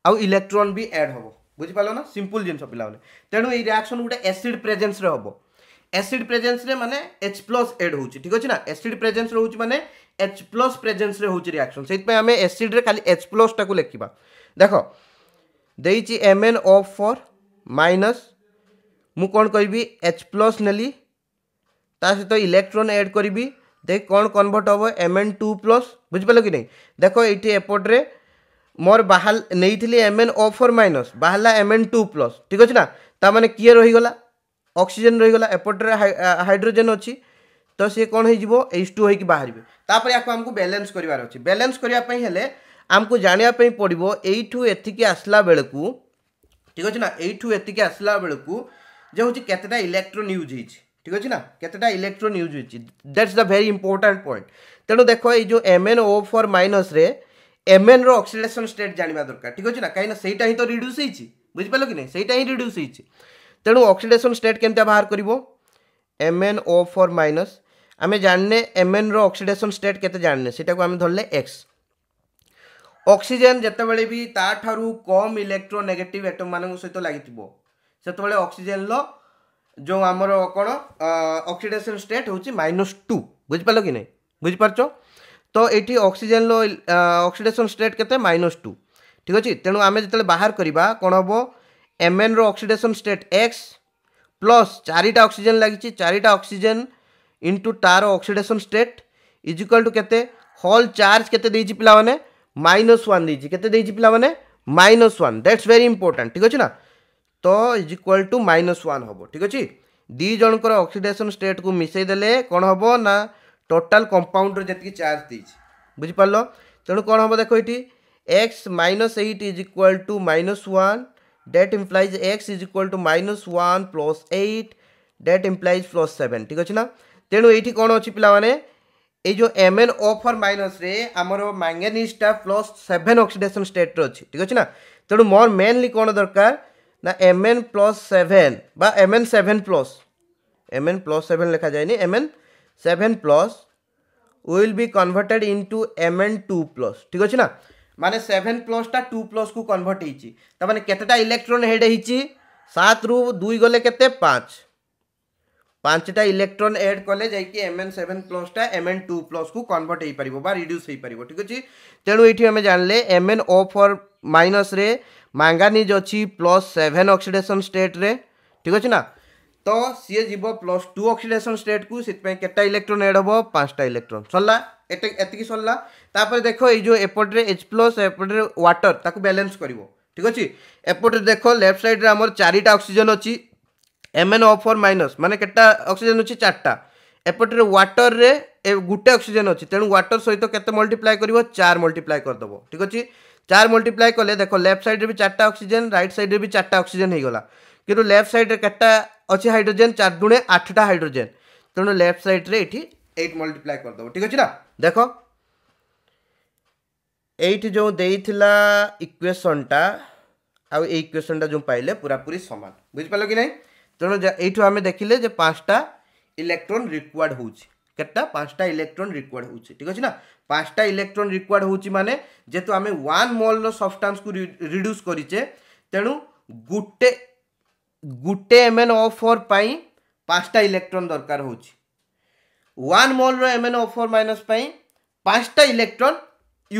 আউ ইলেকট্রন বি এড হব বুঝিপার না সিম্পল জিনিস পিলামানে তেমন এই রিয়াকশন গোটে এসিড প্রেজেন্সরে হব এসিড প্রেজেন্সরে মানে এচ প্লস এড হচ্ছে ঠিক আছে না এসিড প্রেজেন্স রয়েছে মানে ଏଚ୍ ପ୍ଲସ୍ ପ୍ରେଜେନ୍ସରେ ହେଉଛି ରିଆକ୍ସନ୍ ସେଇଥିପାଇଁ ଆମେ ଏସିଡ଼୍ରେ ଖାଲି ଏଚ୍ ପ୍ଲସ୍ଟାକୁ ଲେଖିବା ଦେଖ ଦେଇଛି M N O four minus ମୁଁ କ'ଣ କରିବି ଏଚ୍ ପ୍ଲସ୍ ନେଲି ତା ସହିତ ଇଲେକ୍ଟ୍ରୋନ୍ ଏଡ଼୍ କରିବି ଦେଖ କ'ଣ କନଭର୍ଟ ହେବ ଏମ୍ ଏନ୍ ଟୁ ପ୍ଲସ୍ ବୁଝିପାରିଲ କି ନାହିଁ ଦେଖ ଏଇଠି ଏପଟରେ ମୋର ବାହାଲ ନେଇଥିଲି M N O four minus ବାହାରିଲା ଏମ୍ ଏନ୍ ଟୁ ପ୍ଲସ୍ ଠିକ୍ ଅଛି ନା ତା'ମାନେ କିଏ ରହିଗଲା ଅକ୍ସିଜେନ୍ ରହିଗଲା ଏପଟରେ ହାଇଡ୍ରୋଜେନ୍ ଅଛି ତ ସିଏ କ'ଣ ହେଇଯିବ ଏଚ୍ ଟୁ ହେଇକି ବାହାରିବେ तापर या आमको बैलेन्स करार अच्छे बैलेन्स करने आमको जानापी पड़ो एक आसला बेलू ठीक अच्छे ना यूक आसला बेलू जो हूँ कतेटा इलेक्ट्रोन यूज हो ठीक अच्छे ना कतेटा इलेक्ट्रोन यूज होट्स द भेरी इंपोर्टां पॉइंट तेणु देख यो M N O four minus M N रक्सीडेसन स्टेट जाना दरकार ठीक अच्छे ना कहीं ना से ही तो रिड्यूस बुझिपाल कि नहीं रिड्यूस तेणु अक्सीडेसन स्टेट के बाहर कर M N O four minus ଆମେ ଜାଣିନେ ଏମ୍ଏନ୍ର ଅକ୍ସିଡେସନ୍ ଷ୍ଟେଟ୍ କେତେ ଜାଣିନେ ସେଇଟାକୁ ଆମେ ଧରିଲେ ଏକ୍ସ ଅକ୍ସିଜେନ୍ ଯେତେବେଳେ ବି ତା'ଠାରୁ କମ୍ ଇଲେକ୍ଟ୍ରୋନେଗେଟିଭ୍ ଆଟମ୍ମାନଙ୍କ ସହିତ ଲାଗିଥିବ ସେତେବେଳେ ଅକ୍ସିଜେନ୍ର ଯେଉଁ ଆମର କ'ଣ ଅକ୍ସିଡେସନ୍ ଷ୍ଟେଟ୍ ହେଉଛି ମାଇନସ୍ ଟୁ ବୁଝିପାରିଲ କି ନାହିଁ ବୁଝିପାରୁଛ ତ ଏଇଠି ଅକ୍ସିଜେନ୍ର ଅକ୍ସିଡେସନ୍ ଷ୍ଟେଟ୍ କେତେ ମାଇନସ୍ ଟୁ ଠିକ୍ ଅଛି ତେଣୁ ଆମେ ଯେତେବେଳେ ବାହାର କରିବା କ'ଣ ହେବ ଏମ୍ଏନ୍ର ଅକ୍ସିଡେସନ୍ ଷ୍ଟେଟ୍ ଏକ୍ସ ପ୍ଲସ୍ ଚାରିଟା ଅକ୍ସିଜେନ୍ ଲାଗିଛି ଚାରିଟା ଅକ୍ସିଜେନ୍ ઇન્ટુ તાર oxidation state is equal to કેતે હોલ ચાર્જ કેતે ଦେଇଛି ପିଲାମାନେ માઇનસ ୱାନ୍ ଦେଇଛି କେତେ ଦେଇଛି ପିଲାମାନେ minus one that's very important ଠିକ୍ ଅଛି ନା ତ is equal to minus one ହେବ ଠିକ୍ ଅଛି ଦୁଇ ଜଣଙ୍କର ଅକ୍ସିଡେସନ୍ ଷ୍ଟେଟ୍କୁ ମିଶାଇ ଦେଲେ କ'ଣ ହେବ ନା ଟୋଟାଲ୍ କମ୍ପାଉଣ୍ଡରେ ଯେତିକି ଚାର୍ଜ ଦେଇଛି ବୁଝିପାରିଲ ତେଣୁ କ'ଣ ହେବ ଦେଖ ଏଇଠି x minus eight is equal to minus one that implies x is equal to minus one plus eight that implies plus seven ଠିକ୍ ଅଛି ନା ତେଣୁ ଏଇଠି କ'ଣ ଅଛି ପିଲାମାନେ ଏଇ ଯେଉଁ ଏମ୍ ଏନ୍ ଓ ଫର୍ ମାଇନସ୍ରେ ଆମର ମାଙ୍ଗାନିଜ୍ଟା ପ୍ଲସ୍ ସେଭେନ୍ ଅକ୍ସିଡେସନ୍ ଷ୍ଟେଟ୍ରେ ଅଛି ଠିକ୍ ଅଛି ନା ତେଣୁ ମୋର ମେନ୍ଲି କ'ଣ ଦରକାର ନା ଏମ୍ ଏନ୍ ପ୍ଲସ୍ ସେଭେନ୍ ବା M N seven plus M N plus seven ଲେଖାଯାଏନି M N seven plus will be converted into M N two plus ଠିକ୍ ଅଛି ନା ମାନେ ସେଭେନ୍ ପ୍ଲସ୍ଟା ଟୁ ପ୍ଲସ୍କୁ କନଭର୍ଟ ହେଇଛି ତା'ମାନେ କେତେଟା ଇଲେକ୍ଟ୍ରୋନ୍ ହେଡ଼୍ ହେଇଛି ସାତରୁ ଦୁଇ ଗଲେ କେତେ ପାଞ୍ଚ পাঁচটা ইলেকট্রন এড কলে যাই এম এন সেভেন প্লসটা এম এন টু প্লস কু কনভর্ট হয়ে পাব বা রিড্ୟୁস হয়ে পাব ঠিক আছে তেমন এটি আমি জানলে এম এন ও ফর মাইনসরে মাঙ্গানিজ অছি প্লস সেভেন অক্সিডেসন স্টেট্রে ঠিক আছে না তো সি যাব প্লস টু অক্সিডেসন স্টেট কু সেই কেটা ইলেকট্রন এড হব পাঁচটা ইলেকট্রন সরলা এটা এতকি সরলা তাপরে দেখ এই যে এপটে এচ প্লস এপটে ওয়াটর তাকে ব্যালেন্স করব ঠিক আছে এপটে দেখ লেফট সাইড্রে আমার চারিটা অক্সিজেন অছি ଏମ୍ଏନ୍ ଓ ଫୋର୍ ମାଇନସ୍ ମାନେ କେତେଟା ଅକ୍ସିଜେନ୍ ଅଛି ଚାରିଟା ଏପଟରେ ୱାଟର୍ରେ ଏ ଗୋଟେ ଅକ୍ସିଜେନ୍ ଅଛି ତେଣୁ ୱାଟର୍ ସହିତ କେତେ ମଲ୍ଟିପ୍ଲାଏ କରିବ ଚାର ମଲ୍ଟିପ୍ଲାଏ କରିଦେବ ଠିକ୍ ଅଛି ଚାର ମଲ୍ଟିପ୍ଲାଏ କଲେ ଦେଖ ଲେଫ୍ଟ ସାଇଡ଼୍ରେ ବି ଚାରିଟା ଅକ୍ସିଜେନ୍ ରାଇଟ୍ ସାଇଡ଼୍ରେ ବି ଚାରିଟା ଅକ୍ସିଜେନ୍ ହେଇଗଲା କିନ୍ତୁ ଲେଫ୍ଟ ସାଇଡ଼୍ରେ କେତେଟା ଅଛି ହାଇଡ୍ରୋଜେନ୍ ଚାରି ଦୁଣେ ଆଠଟା ହାଇଡ୍ରୋଜେନ୍ ତେଣୁ ଲେଫ୍ଟ ସାଇଡ଼୍ରେ ଏଠି ଏଇଟ୍ ମଲ୍ଟିପ୍ଲାଏ କରିଦେବ ଠିକ୍ ଅଛି ନା ଦେଖ এইটি যে দেইলা ইকুয়েসনটা আউ এই ইকুয়েসনটা যে পাইলে পুরাপুরি সমান বুঝিপার কি না ତେଣୁ ଏଇଠୁ ଆମେ ଦେଖିଲେ ଯେ ପାଞ୍ଚଟା ଇଲେକ୍ଟ୍ରୋନ୍ ରିକ୍ୱାର୍ଡ଼ ହେଉଛି କେତେଟା ପାଞ୍ଚଟା ଇଲେକ୍ଟ୍ରୋନ୍ ରିକ୍ୱାର୍ଡ଼ ହେଉଛି ଠିକ୍ ଅଛି ନା ପାଞ୍ଚଟା ଇଲେକ୍ଟ୍ରୋନ୍ ରିକ୍ୱାର୍ଡ଼ ହେଉଛି ମାନେ ଯେହେତୁ ଆମେ ୱାନ୍ ମଲ୍ର ସବଷ୍ଟାନ୍ସକୁ ରିଡ୍ୟୁସ୍ କରିଛେ ତେଣୁ ଗୋଟେ ଗୋଟେ ଏମ୍ ଏନ୍ ଓ ଫୋର୍ ପାଇଁ ପାଞ୍ଚଟା ଇଲେକ୍ଟ୍ରୋନ୍ ଦରକାର ହେଉଛି ୱାନ୍ ମଲ୍ର M N O four minus ପାଇଁ ପାଞ୍ଚଟା ଇଲେକ୍ଟ୍ରୋନ୍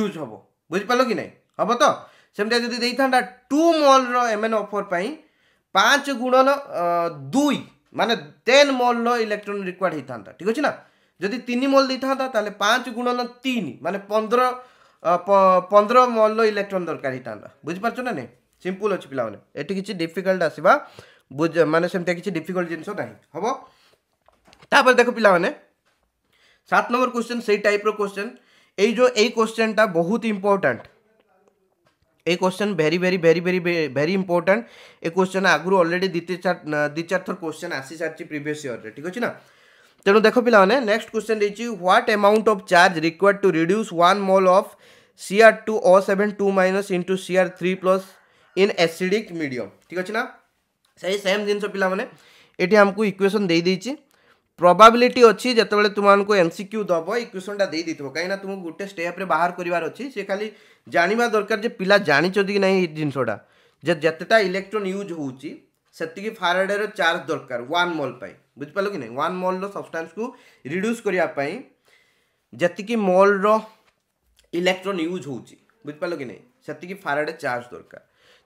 ୟୁଜ୍ ହେବ ବୁଝିପାରିଲ କି ନାହିଁ ହେବ ତ ସେମିତିଆ ଯଦି ଦେଇଥାନ୍ତା ଟୁ ମଲ୍ର ଏମ୍ ଏନ୍ ଓ ଫୋର୍ ପାଇଁ ପାଞ୍ଚ ଗୁଣନ ଦୁଇ ମାନେ ଟେନ୍ ମୋଲ୍ର ଇଲେକ୍ଟ୍ରୋନ୍ ରିକ୍ୱାର୍ଡ଼ ହେଇଥାନ୍ତା ଠିକ୍ ଅଛି ନା ଯଦି ତିନି ମୋଲ୍ ଦେଇଥାନ୍ତା ତାହେଲେ ପାଞ୍ଚ ଗୁଣନ ତିନି ମାନେ ପନ୍ଦର ପନ୍ଦର ମୋଲ୍ର ଇଲେକ୍ଟ୍ରୋନ୍ ଦରକାର ହେଇଥାନ୍ତା ବୁଝିପାରୁଛ ନା ନାଇଁ ସିମ୍ପୁଲ୍ ଅଛି ପିଲାମାନେ ଏଠି କିଛି ଡିଫିକଲ୍ଟ ଆସିବା ବୁଝ ମାନେ ସେମିତିଆ କିଛି ଡିଫିକଲ୍ଟ ଜିନିଷ ନାହିଁ ହେବ ତାପରେ ଦେଖ ପିଲାମାନେ ସାତ ନମ୍ବର କୋଶ୍ଚେନ୍ ସେଇ ଟାଇପ୍ର କୋଶ୍ଚେନ୍ ଏଇ ଯେଉଁ ଏଇ କୋଶ୍ଚେନ୍ଟା ବହୁତ important a question very very very very very important a question आगु अलरेडी दी चार दि चार थर क्वेश्चन आसी सारी प्रिवियस इयर में ठीक अच्छे ना तेणु देख पे नेक्स्ट क्वेश्चन रही what amount of charge required to reduce one mole of C R two O seven two minus into C R three plus in acidic medium ठीक अच्छे ना से सेम जिन पे ये आमको इक्वेसन दे प्रबाबिलिटी अच्छी जितेबाला तुमको एनसीक्यू दब इक्वेसन टाइम कहीं तुमको गोटे स्टेप्रे बाहर करार अच्छी सी खाली ଜାଣିବା ଦରକାର ଯେ ପିଲା ଜାଣିଛନ୍ତି କି ନାହିଁ ଏଇ ଜିନିଷଟା ଯେ ଯେତେଟା ଇଲେକ୍ଟ୍ରୋନ୍ ୟୁଜ୍ ହେଉଛି ସେତିକି ଫାରାଡେର ଚାର୍ଜ ଦରକାର ୱାନ୍ ମଲ୍ ପାଇଁ ବୁଝିପାରିଲ କି ନାହିଁ ୱାନ୍ ମଲ୍ର ସବଷ୍ଟାନ୍ସକୁ ରିଡ୍ୟୁସ୍ କରିବା ପାଇଁ ଯେତିକି ମଲ୍ର ଇଲେକ୍ଟ୍ରୋନ୍ ୟୁଜ୍ ହେଉଛି ବୁଝିପାରିଲ କି ନାହିଁ ସେତିକି ଫାରାଡେ ଚାର୍ଜ ଦରକାର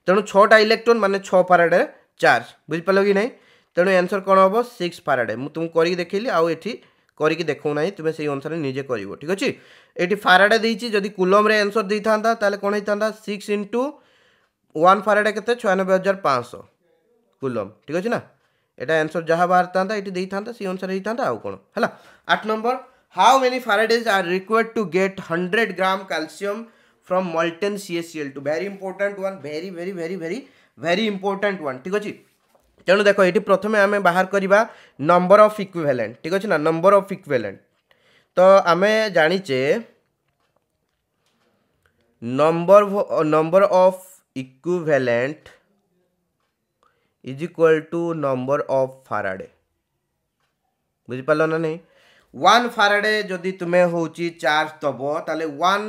ତେଣୁ ଛଅଟା ଇଲେକ୍ଟ୍ରୋନ୍ ମାନେ ଛଅ ଫାରାଡେ ଚାର୍ଜ ବୁଝିପାରିଲ କି ନାହିଁ ତେଣୁ ଆନ୍ସର୍ କ'ଣ ହେବ ସିକ୍ସ ଫାରାଡେ ମୁଁ ତୁମକୁ କରିକି ଦେଖେଇଲି ଆଉ ଏଠି କରିକି ଦେଖାଉନାହିଁ ତୁମେ ସେଇ ଅନୁସାରେ ନିଜେ କରିବ ଠିକ୍ ଅଛି এটি ফারাডে দিয়েছি যদি কুলমরে আনসর দিয়ে থাকে তাহলে কোণ হয়ে থাকে সিক্স ইন্টু ওয়ান ফারাডে কে ছয়ানব্বই হাজার পাঁচশ কুলম ঠিক আছে না এটা আনসর যা বাহার থাকে এটি দিয়ে থাকে সেই অনুসারে হয়ে থাকে আউ কোণ হল আট নম্বর how many faradays are required to get hundred gram calcium from molten C A C L two very important one very very very very very important one ঠিক আছে তেমন দেখো এটি প্রথমে আমি বাহার করা নম্বর অফ ইকুভ্যালেন্ট ঠিক আছে না নম্বর অফ ইকুভ্যালেন্ট তো আমি জানিছে number number of equivalent is equal to number of faraday বুঝিপার না নাই ওয়ান ফারাডে যদি তুমি হচ্ছে চার্জ দেব তাহলে ওয়ান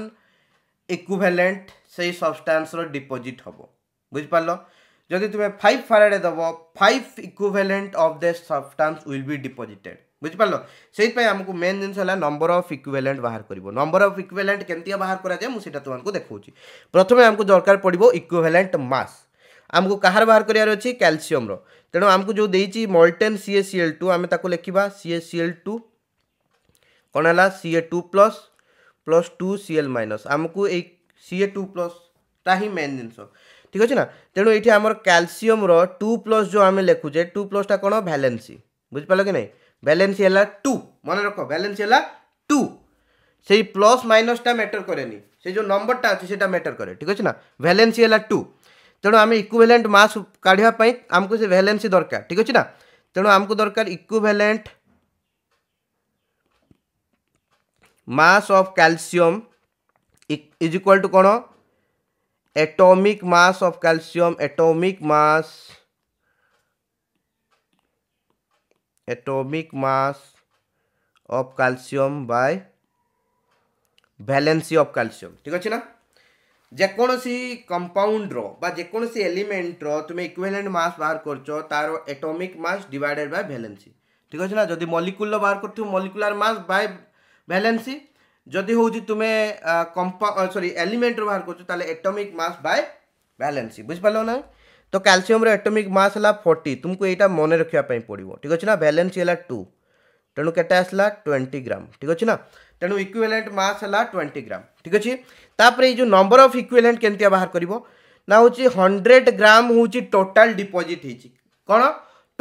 ইকুইভ্যালেন্ট সেই সবস্টান্সর ডিপোজিট হব বুঝিপার যদি তুমি ফাইভ ফারাডে দেব five equivalent of the substance will be deposited ବୁଝିପାରିଲ ସେଇଥିପାଇଁ ଆମକୁ ମେନ୍ ଜିନିଷ ହେଲା ନମ୍ବର ଅଫ୍ ଇକ୍ୱେଲେଣ୍ଟ ବାହାର କରିବ ନମ୍ବର ଅଫ୍ ଇକ୍ୱେଲେଣ୍ଟ କେମିତି ବାହାର କରାଯାଏ ମୁଁ ସେଇଟା ତୁମକୁ ଦେଖାଉଛି ପ୍ରଥମେ ଆମକୁ ଦରକାର ପଡ଼ିବ ଇକ୍ୱେଲେଣ୍ଟ ମାସ୍ ଆମକୁ କାହାର ବାହାର କରିବାର ଅଛି କ୍ୟାଲସିୟମର ତେଣୁ ଆମକୁ ଯେଉଁ ଦେଇଛି molten C A C L two ଆମେ ତାକୁ ଲେଖିବା C A C L two କ'ଣ ହେଲା C A two plus plus two C L minus ଆମକୁ ଏଇ ସି ଏ ଟୁ ପ୍ଲସ୍ଟା ହିଁ ମେନ୍ ଜିନିଷ ଠିକ୍ ଅଛି ନା ତେଣୁ ଏଇଠି ଆମର କ୍ୟାଲସିୟମର ଟୁ ପ୍ଲସ୍ ଯେଉଁ ଆମେ ଲେଖୁଛେ ଟୁ ପ୍ଲସ୍ଟା କ'ଣ ଭ୍ୟାଲେନ୍ସି ବୁଝିପାରିଲ କି ନାହିଁ ভ্যালেন্সিয়ালা টু মনে রাখো ভ্যালেন্সিয়ালা টু সেই প্লস মাইনসটা ম্যাটর করেনি সেই যে নম্বরটা আছে সেটা ম্যাটর করে ঠিক আছে না ভ্যালেন্সিয়ালা টু তেমন আমি ইকুভ্যালেন্ট মাস কাঢ়া আমাকে সে ভ্যালেন্সি দরকার ঠিক আছে না তেমন আমাকে দরকার equivalent mass of calcium is equal to কোণ atomic mass of calcium atomic mass atomic mass of calcium by valency of calcium ঠিক আছে না যেকোনসি কম্পাউন্ডর বা যেকোনসি এলিমেন্টর তুমি ইকুইভ্যালেন্ট মাস বাহার করছ তার atomic mass divided by valency ঠিক আছে না যদি মলিকুলর বাহার করছো মলিকুলার মাস বাই ভ্যালেন্সি যদি হচ্ছে তুমি কম্পা সরি এলিমেন্টর বাহার করছো তাহলে এটমিক মাস বাই ভ্যালেন্সি বুঝিপারল না তো କ୍ୟାଲସିୟମର ଆଟୋମିକ୍ ମାସ୍ ହେଲା ଫର୍ଟି ତୁମକୁ ଏଇଟା ମନେ ରଖିବା ପାଇଁ ପଡ଼ିବ ଠିକ୍ ଅଛି ନା ଭାଲେନ୍ସି ହେଲା ଟୁ ତେଣୁ କେତେ ଆସିଲା ଟ୍ୱେଣ୍ଟି ଗ୍ରାମ ଠିକ୍ ଅଛି ନା ତେଣୁ ଇକ୍ୱିଭାଲେଣ୍ଟ ମାସ୍ ହେଲା ଟ୍ୱେଣ୍ଟି ଗ୍ରାମ ଠିକ୍ ଅଛି ତାପରେ ଏଇ ଯେଉଁ ନମ୍ବର ଅଫ୍ ଇକ୍ୱିଭାଲେଣ୍ଟ କେମିତିଆ ବାହାର କରିବ ନା ହେଉଛି ହଣ୍ଡ୍ରେଡ଼ ଗ୍ରାମ ହେଉଛି ଟୋଟାଲ ଡିପୋଜିଟ୍ ହେଇଛି କ'ଣ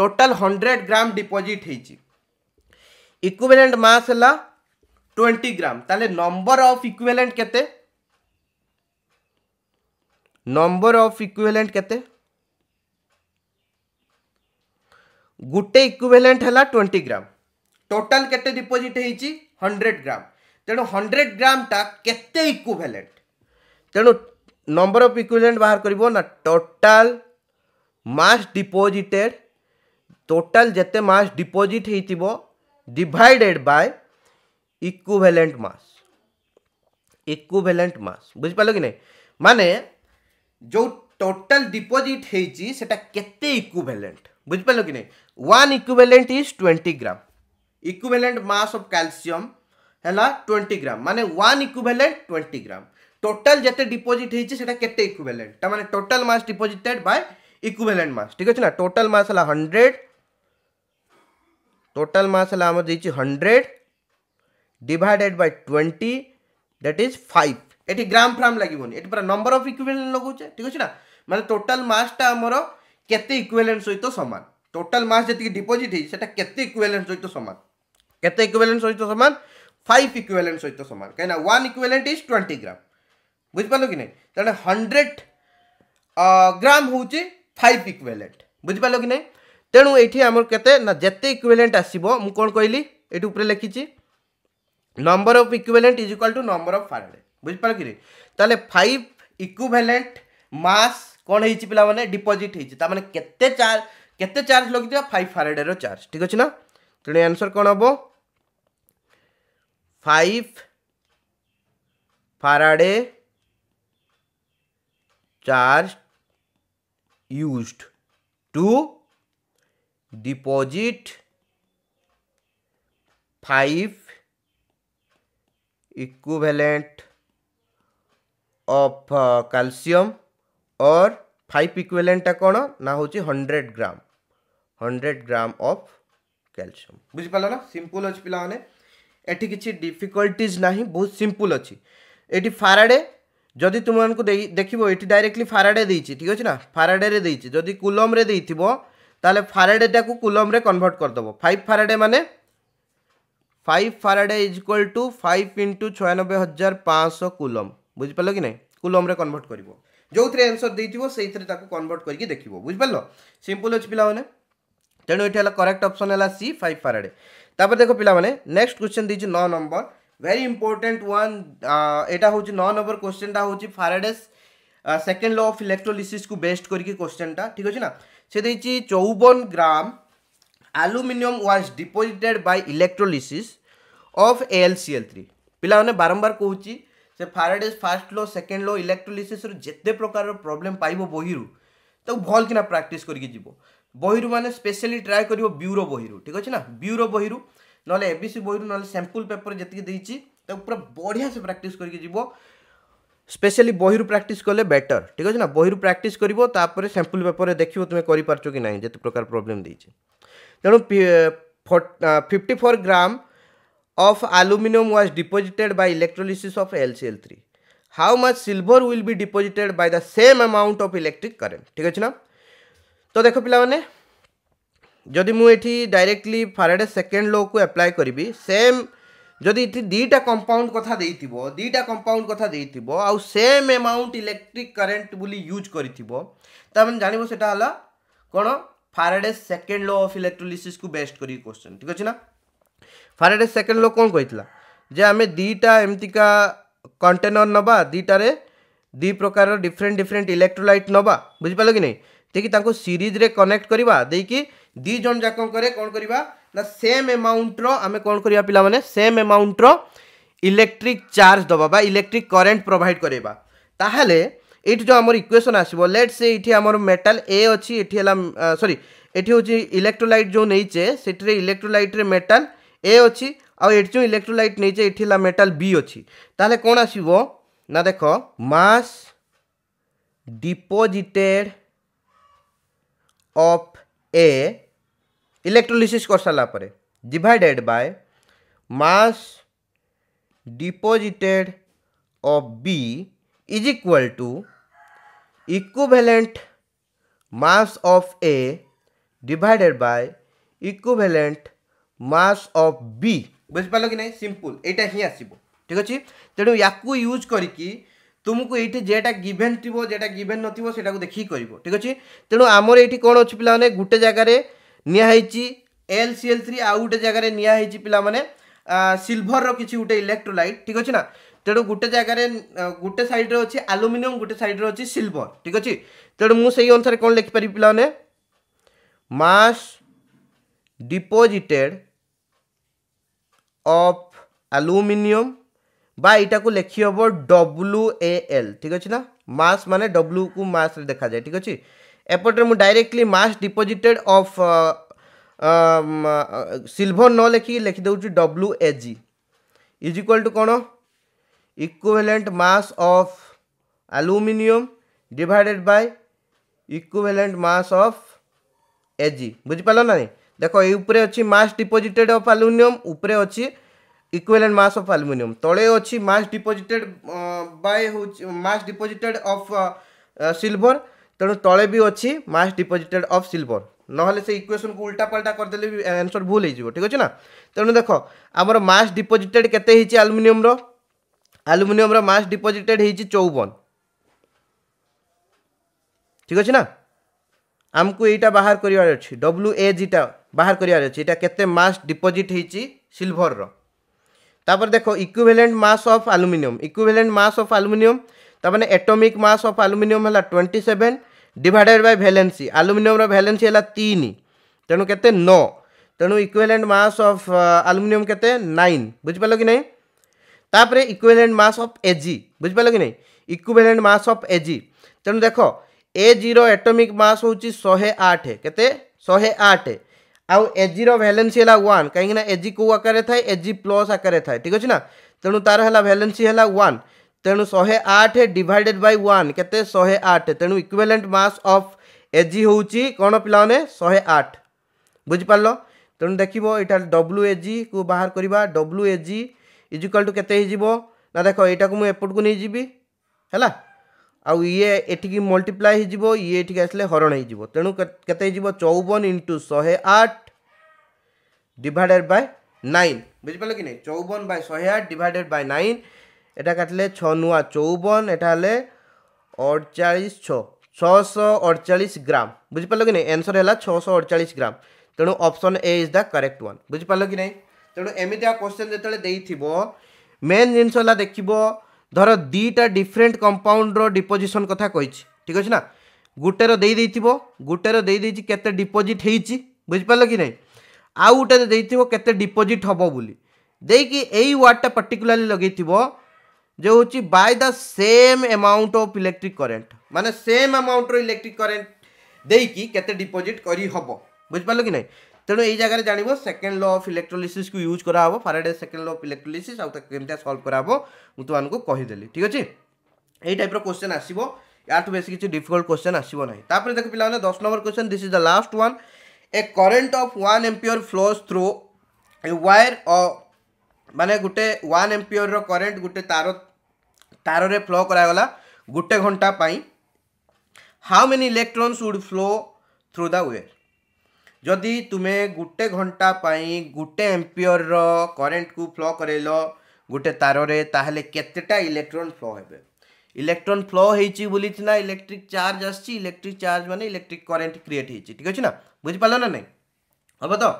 ଟୋଟାଲ ହଣ୍ଡ୍ରେଡ଼ ଗ୍ରାମ ଡିପୋଜିଟ୍ ହେଇଛି ଇକ୍ୱିଭାଲେଣ୍ଟ ମାସ୍ ହେଲା ଟ୍ୱେଣ୍ଟି ଗ୍ରାମ ତାହେଲେ ନମ୍ବର ଅଫ୍ ଇକ୍ୱିଭାଲେଣ୍ଟ କେତେ ନମ୍ବର ଅଫ୍ ଇକ୍ୱିଭାଲେଣ୍ଟ କେତେ গোটে ইকুভেলেন্ট হল টোয়েন্টি গ্রাম টোটাল কেতে ডিপোজিট হয়েছি হন্ড্রেড গ্রাম তেণু হন্ড্রেড গ্রামটা কেতে ইকুভেলেন্ট তেণু নম্বর অফ ইকুভেলেন্ট বাহার করব না টোটাল মাস ডিপোজিটেড টোটাল যেতে মাস ডিপোজিট হয়েছিল divided by equivalent mass equivalent mass বুঝিপার কি না মানে যে টোটাল ডিপোজিট হয়েছি সেটা কেতে ইকুভেলেন্ট বুঝিপার কি না one equivalent is twenty gram equivalent mass of calcium ହେଲା ଟ୍ୱେଣ୍ଟି ଗ୍ରାମ ମାନେ one equivalent twenty gram total ଯେତେ ଡିପୋଜିଟ୍ ହେଇଛି ସେଇଟା କେତେ ଇକ୍ୟୁଭେଲେଣ୍ଟ ତା ମାନେ ଟୋଟାଲ୍ ମାସ୍ ଡିପୋଜିଟେଡ୍ ବାଇ ଇକ୍ୟୁଭେଲେଣ୍ଟ ମାସ୍ ଠିକ୍ ଅଛି ନା ଟୋଟାଲ୍ ମାସ୍ ହେଲା ହଣ୍ଡ୍ରେଡ଼ ଟୋଟାଲ୍ ମାସ୍ ହେଲା ଆମର ଦେଇଛି hundred divided by twenty that is five ଏଠି ଗ୍ରାମ ଫ୍ରାମ ଲାଗିବନି ଏଠି ପୁରା ନମ୍ବର ଅଫ୍ ଇକ୍ୟୁଭେଲେଣ୍ଟ ଲଗାଉଛେ ଠିକ୍ ଅଛି ନା ମାନେ ଟୋଟାଲ୍ ମାସ୍ଟା ଆମର କେତେ ଇକ୍ୱେଲେଣ୍ଟ ସହିତ ସମାନ ଟୋଟାଲ ମାସ୍ ଯେତିକି ଡିପୋଜିଟ୍ ହେଇଛି ସେଟା କେତେ ଇକ୍ୱେଲେଣ୍ଟ ସହିତ ସମାନ କେତେ ଇକ୍ୱେଲେଣ୍ଟ ସହିତ ସମାନ ফাইভ ইকুইভ্যালেন্ট সহিত সমান কিনা one equivalent is twenty gram বুঝিপারল কি না তেমন হন্ড্রেড গ্রাম হচ্ছে ফাইভ ইকুইভ্যালেন্ট বুঝিপারল কি না তেণু এটি আমার কেতে না যেতে ইকুইভ্যালেন্ট আসব মু কোণ কহিলি এটি উপরে লিখিছি number of equivalent is equal to number of faraday বুঝিপারল কি তাহলে ফাইভ ইকুইভ্যালেন্ট মাস କ'ଣ ହେଇଛି ପିଲାମାନେ ଡିପୋଜିଟ୍ ହେଇଛି ତା'ମାନେ କେତେ ଚାର୍ଜ କେତେ ଚାର୍ଜ ଲଗିଥିବା ଫାଇଭ୍ ଫାରେଡ଼ର ଚାର୍ଜ ଠିକ୍ ଅଛି ନା ତେଣୁ ଆନ୍ସର୍ କ'ଣ ହେବ five faraday charge used to deposit 5 equivalent of uh, calcium और फाइव इक्वेलेंटा कौन ना हूँ hundred gram hundred gram of calcium बुझिपार ना सिंपल अच्छे पे ଏଠି କିଛି ଡିଫିକଲ୍ଟିଜ୍ ନାହିଁ ବହୁତ ସିମ୍ପୁଲ୍ ଅଛି ଏଠି ଫାରାଡ଼େ ଯଦି ତୁମମାନଙ୍କୁ ଦେଖିବ ଏଠି ଡାଇରେକ୍ଟଲି ଫାରାଡ଼େ ଦେଇଛି ଠିକ୍ ଅଛି ନା ଫାରାଡ଼େରେ ଦେଇଛି ଯଦି କୁଲମ୍ରେ ଦେଇଥିବ ତାହେଲେ ଫାରାଡ଼େଟାକୁ କୁଲମ୍ରେ କନଭର୍ଟ କରିଦେବ ଫାଇଭ୍ ଫାରାଡ଼େ ମାନେ five faraday is equal to five into ଛୟାନବେ ହଜାର ପାଞ୍ଚଶହ କୁଲମ୍ ବୁଝିପାରିଲ କି ନାହିଁ କୁଲମ୍ରେ କନଭର୍ଟ କରିବ ଯେଉଁଥିରେ ଆନ୍ସର୍ ଦେଇଥିବ ସେଇଥିରେ ତାକୁ କନଭର୍ଟ କରିକି ଦେଖିବ ବୁଝିପାରିଲ ସିମ୍ପଲ୍ ଅଛି ପିଲାମାନେ ତେଣୁ ଏଠି ହେଲା କରେକ୍ଟ ଅପସନ୍ ହେଲା ସି ଫାଇଭ୍ ପାରାଡ଼େ ତାପରେ ଦେଖ ପିଲାମାନେ ନେକ୍ସଟ କ୍ୱେଶ୍ଚନ୍ ଦେଇଛି ନଅ ନମ୍ବର ଭେରି ଇମ୍ପୋର୍ଟାଣ୍ଟ ୱାନ୍ ଏଇଟା ହେଉଛି ନଅ ନମ୍ବର କ୍ୱେଶ୍ଚନ୍ଟା ହେଉଛି ଫାରାଡ଼େସ୍ ସେକେଣ୍ଡ ଲ ଅଫ୍ ଇଲେକ୍ଟ୍ରୋଲିସିସ୍କୁ ବେଷ୍ଟ କରିକି କ୍ୱେଶ୍ଚନ୍ଟା ଠିକ୍ ଅଛି ନା ସେ ଦେଇଛି ଚଉବନ ଗ୍ରାମ aluminium was deposited by electrolysis of A L C L three ପିଲାମାନେ ବାରମ୍ବାର କହୁଛି ସେ ଫାରାଡେଜ୍ ଫାର୍ଷ୍ଟ ଲ ସେକେଣ୍ଡ ଲ ଇଲେକ୍ଟ୍ରୋଲିସିସ୍ର ଯେତେ ପ୍ରକାରର ପ୍ରୋବ୍ଲେମ୍ ପାଇବ ବହିରୁ ତାକୁ ଭଲକିନା ପ୍ରାକ୍ଟିସ୍ କରିକି ଯିବ ବହିରୁ ମାନେ ସ୍ପେଶିଆଲି ଟ୍ରାଏ କରିବ ବ୍ୟୁରୋ ବହିରୁ ଠିକ୍ ଅଛି ନା ବ୍ୟୁରୋ ବହିରୁ ନହେଲେ ଏ ବି ସି ବହିରୁ ନହେଲେ ସାମ୍ପୁଲ୍ ପେପର୍ ଯେତିକି ଦେଇଛି ତାକୁ ପୁରା ବଢ଼ିଆ ସେ ପ୍ରାକ୍ଟିସ୍ କରିକି ଯିବ ସ୍ପେଶିଆଲି ବହିରୁ ପ୍ରାକ୍ଟିସ୍ କଲେ ବେଟର୍ ଠିକ୍ ଅଛି ନା ବହିରୁ ପ୍ରାକ୍ଟିସ୍ କରିବ ତାପରେ ସାମ୍ପୁଲ୍ ପେପର୍ରେ ଦେଖିବ ତୁମେ କରିପାରୁଛ କି ନାହିଁ ଯେତେ ପ୍ରକାର ପ୍ରୋବ୍ଲେମ୍ ଦେଇଛି ତେଣୁ fifty four gram of aluminum was deposited by electrolysis of LCl3 how much silver will be deposited by the same amount of electric current ठीक अछि ना तो देख पे जदि मु एठी डायरेक्टली फारेडे सेकेंड लो को अप्लाई करी सेम जदि इथि दीटा कंपाउंड कथा देइतिबो दीटा कंपाउंड कथा देइतिबो आ सेम अमाउंट इलेक्ट्रिक करंट बोली यूज कर त हम जानिबो सेटा Faraday second law of electrolysis को बेस्ट करी क्वेश्चन ठीक अच्छे ना ଫାରାଡେ ସେକେଣ୍ଡ ଲୋ କ'ଣ କହିଥିଲା ଯେ ଆମେ ଦୁଇଟା ଏମିତିକା କଣ୍ଟେନର୍ ନେବା ଦୁଇଟାରେ ଦୁଇ ପ୍ରକାରର ଡିଫରେଣ୍ଟ ଡିଫରେଣ୍ଟ ଇଲେକ୍ଟ୍ରୋଲାଇଟ୍ ନେବା ବୁଝିପାରିଲ କି ନାହିଁ ଦେଇକି ତାଙ୍କୁ ସିରିଜ୍ରେ କନେକ୍ଟ କରିବା ଦେଇକି ଦୁଇ ଜଣ ଯାକଙ୍କରେ କ'ଣ କରିବା ନା ସେମ୍ ଏମାଉଣ୍ଟର ଆମେ କ'ଣ କରିବା ପିଲାମାନେ ସେମ୍ ଏମାଉଣ୍ଟର ଇଲେକ୍ଟ୍ରିକ୍ ଚାର୍ଜ ଦେବା ବା ଇଲେକ୍ଟ୍ରିକ୍ କରେଣ୍ଟ ପ୍ରୋଭାଇଡ଼ କରାଇବା ତାହେଲେ ଏଇଠି ଯେଉଁ ଆମର ଇକ୍ୱେସନ୍ ଆସିବ ଲେଟ୍ ସେ ଏଇଠି ଆମର ମେଟାଲ୍ ଏ ଅଛି ଏଠି ହେଲା ସରି ଏଠି ହେଉଛି ଇଲେକ୍ଟ୍ରୋଲାଇଟ୍ ଯେଉଁ ନେଇଛେ ସେଠିରେ ଇଲେକ୍ଟ୍ରୋଲାଇଟ୍ରେ ମେଟାଲ୍ ଏ ଅଛି ଆଉ ଏଠି ଯେଉଁ ଇଲେକ୍ଟ୍ରୋଲାଇଟ୍ ନେଇଛେ ଏଠି ହେଲା ମେଟାଲ୍ ବି ଅଛି ତାହେଲେ କ'ଣ ଆସିବ ନା ଦେଖ ମାସ୍ ଡିପୋଜିଟେଡ଼୍ ଅଫ୍ ଏ ଇଲେକ୍ଟ୍ରୋଲିସିସ୍ କରିସାରିଲା ପରେ divided by mass deposited of B is equal to equivalent mass of A divided by equivalent mass of B বুঝিপার কি না সিম্পল এইটা হি আসব ঠিক আছে তেমন ইয়াকু ইউজ করিকি तुमको ये जेटा गिभेन थी जेटा गिभेन नोटा देखिए कर ठीक अच्छे तेणु आमर ये कौन अच्छे पे गोटे जगार निहाई एल सी एल थ्री आउ गोटे जगार निहाई पे सिल्भर किसी गोटे इलेक्ट्रोलाइट ठीक अच्छे ना तेणु गोटे जगार गोटे सैड्रे अच्छे आलुमिनियम गोटे सैड्रे अच्छे सिल्भर ठीक अच्छे तेणु मुझे अनुसार कौन लिखिपारी पे मास डिपोजिटेड ଅଫ୍ ଆଲୁମିନିୟମ୍ ବା ଏଇଟାକୁ ଲେଖି ହେବ ଡବ୍ଲୁ ଏ ଏଲ୍ ଠିକ୍ ଅଛି ନା ମାସ୍ ମାନେ ଡବ୍ଲୁକୁ ମାସ୍ରେ ଦେଖାଯାଏ ଠିକ୍ ଅଛି ଏପଟରେ ମୁଁ directly mass deposited of silver ନ ଲେଖିକି ଲେଖିଦେଉଛି W A G is equal to କ'ଣ equivalent mass of aluminium divided by equivalent mass of A G ବୁଝିପାରିଲ ନା ନାହିଁ দেখ এই উপরে অছি মাস ডিপোজিটেড অফ আলুমিনিয়ম উপরে অছি ইকুয়ালেন্ট মাস অফ আলুমিনিয়ম তলে অছি মাস ডিপোজিটেড বাই হচ্ছে মাস ডিপোজিটেড অফ সিলভর তেমন তলে বি অছি মাস ডিপোজিটেড অফ সিলভর নহলে সে ইকুয়েসন কু উল্টা পাল্টা করেদেলে বি আনসর ভুল হয়ে যাব ঠিক আছে না তেমন দেখ আমার মাস ডিপোজিটেড কেতে হয়েছে আলুমিনিয়মর আলুমিনিয়মর মাস ডিপোজিটেড হয়েছে চৌবন ঠিক আছে না ଆମକୁ ଏଇଟା ବାହାର କରିବାର ଅଛି ଡବ୍ଲୁ ଏ ଜିଟା ବାହାର କରିବାର ଅଛି ଏଇଟା କେତେ ମାସ୍ ଡିପୋଜିଟ୍ ହେଇଛି ସିଲ୍ଭରର ତାପରେ ଦେଖ equivalent mass of aluminium equivalent mass of aluminium ତାମାନେ ଏଟୋମିକ୍ ମାସ୍ ଅଫ୍ ଆଲୁମିନିୟମ୍ ହେଲା twenty seven divided by valency ଆଲୁମିନିୟମ୍ର ଭ୍ୟାଲେନ୍ସି ହେଲା ତିନି ତେଣୁ କେତେ ନଅ ତେଣୁ ଇକ୍ୱେଲେଣ୍ଟ ମାସ୍ ଅଫ୍ ଆଲୁମିନିୟମ୍ କେତେ ନାଇନ୍ ବୁଝିପାରିଲ କି ନାହିଁ ତାପରେ ଇକ୍ୱେଲେଣ୍ଟ ମାସ୍ ଅଫ୍ ଏଜି ବୁଝିପାରିଲ କି ନାହିଁ ଇକ୍ୱେଲେଣ୍ଟ ମାସ୍ ଅଫ୍ ଏଜି ତେଣୁ ଦେଖ ଏ ଜିର ଏଟୋମିକ୍ ମାସ୍ ହେଉଛି ଶହେ ଆଠ କେତେ ଶହେ ଆଠ ଆଉ ଏଜିର ଭ୍ୟାଲେନ୍ସି ହେଲା ୱାନ୍ କାହିଁକିନା ଏଜିକୁ ଆକାରରେ ଥାଏ ଏଜି ପ୍ଲସ୍ ଆକାରରେ ଥାଏ ଠିକ୍ ଅଛି ନା ତେଣୁ ତା'ର ହେଲା ଭ୍ୟାଲେନ୍ସି ହେଲା ୱାନ୍ ତେଣୁ ଶହେ ଆଠ ଡିଭାଇଡ଼େଡ଼୍ ବାଇ ୱାନ୍ କେତେ ଶହେ ଆଠ ତେଣୁ ଇକ୍ୱିଭାଲେଣ୍ଟ ମାସ୍ ଅଫ୍ ଏଜି ହେଉଛି କ'ଣ ପିଲାମାନେ ଶହେ ଆଠ ବୁଝିପାରିଲ ତେଣୁ ଦେଖିବ ଏଇଟା ଡବ୍ଲୁ ଏଜିକୁ ବାହାର କରିବା ଡବ୍ଲୁ ଏଜି ଇଜିକାଲ୍ ଟୁ କେତେ ହେଇଯିବ ନା ଦେଖ ଏଇଟାକୁ ମୁଁ ଏପଟକୁ ନେଇଯିବି ହେଲା ଆଉ ଇଏ ଏଠିକି ମଲ୍ଟିପ୍ଲାଏ ହେଇଯିବ ଇଏ ଏଠିକି ଆସିଲେ ହରଣ ହେଇଯିବ ତେଣୁ କେତେ ହେଇଯିବ ଚଉବନ ଇଣ୍ଟୁ ଶହେ ଆଠ ଡିଭାଇଡେଡ଼ ବାଇ ନାଇନ୍ ବୁଝିପାରିଲେ କି ନାହିଁ ଚଉବନ ବାଇ ଶହେ ଆଠ ଡିଭାଇଡେଡ଼ ବାଇ ନାଇନ୍ ଏଇଟା କାଟିଲେ ଛଅ ନୂଆ ଚଉବନ ଏଇଟା ହେଲେ ଅଡ଼ଚାଳିଶ ଛଅ ଛଅଶହ ଅଡ଼ଚାଳିଶ ଗ୍ରାମ ବୁଝିପାରିଲ କି ନାହିଁ ଆନ୍ସର୍ ହେଲା ଛଅଶହ ଅଡ଼ଚାଳିଶ ଗ୍ରାମ ତେଣୁ option A is the correct one ବୁଝିପାରିଲ କି ନାହିଁ ତେଣୁ ଏମିତିଆ କ୍ୱେଶ୍ଚନ୍ ଯେତେବେଳେ ଦେଇଥିବ ମେନ୍ ଜିନିଷ ହେଲା ଦେଖିବ ধর দুইটা ডিফরেন্ট কম্পাউন্ডর ডিপোজিশন কথা কইছি ঠিক আছে না গোটের দেইথিব গোটের দেইছি কেতে ডিপোজিট হয়েছি বুঝিপারল কি নাই আউ গোটে দেইথিব কেতে ডিপোজিট হব বলি ଦେଇକି ଏଇ ୱାର୍ଡ଼ଟା ପର୍ଟିକୁଲାରଲି ଲଗେଇଥିବ ଯେଉଁ ହେଉଛି by the same amount of electric current ମାନେ ସେମ୍ ଆମାଉଣ୍ଟର ଇଲେକ୍ଟ୍ରିକ୍ କରେଣ୍ଟ ଦେଇକି କେତେ ଡିପୋଜିଟ୍ କରି ହେବ ବୁଝିପାରିଲ କି ନାହିଁ ତେଣୁ ଏଇ ଜାଗାରେ ଜାଣିବ ସେକେଣ୍ଡ ଲ ଅଫ୍ ଇଲେକ୍ଟ୍ରୋଲିସିସ୍କୁ ୟୁଜ୍ କରାହେବ ଫାରାଡେ ସେକେଣ୍ଡ ଲ ଅଫ୍ ଇଲେକ୍ଟ୍ରୋଲିସିସ୍ ଆଉ ତାକୁ କେମିତିଆ ସଲ୍ଭ କରାହେବ ମୁଁ ତୁମମାନଙ୍କୁ କହିଦେଲି ଠିକ୍ ଅଛି এই টাইপর কোশ্চেন আসব ইয়াঠু বেশি কিছু ডিফিকল্ট কোশ্চেন আসব না তাপরে দেখ পিলা দশ number question this is the last one a current of one ampere flows through a wire ମାନେ ଗୋଟେ ୱାନ୍ ଏମ୍ପିୟରର କରେଣ୍ଟ ଗୋଟେ ତାର ତାରରେ ଫ୍ଲୋ କରାଗଲା ଗୋଟେ ଘଣ୍ଟା ପାଇଁ how many electrons would flow through the wire ଯଦି ତୁମେ ଗୋଟେ ଘଣ୍ଟା ପାଇଁ ଗୋଟେ ଆମ୍ପିୟରର କରେଣ୍ଟକୁ ଫ୍ଲୋ କରେଇଲ ଗୋଟେ ତାରରେ ତାହେଲେ କେତେଟା ଇଲେକ୍ଟ୍ରନ୍ ଫ୍ଲୋ ହେବେ ଇଲେକ୍ଟ୍ରନ୍ ଫ୍ଲୋ ହେଇଛି ବୋଲି ସିନା ଇଲେକ୍ଟ୍ରିକ୍ ଚାର୍ଜ ଆସିଛି ଇଲେକ୍ଟ୍ରିକ୍ ଚାର୍ଜ ମାନେ ଇଲେକ୍ଟ୍ରିକ୍ କରେଣ୍ଟ କ୍ରିଏଟ୍ ହେଇଛି ଠିକ୍ ଅଛି ନା ବୁଝିପାରିଲ ନା ନାହିଁ ହେବ ତ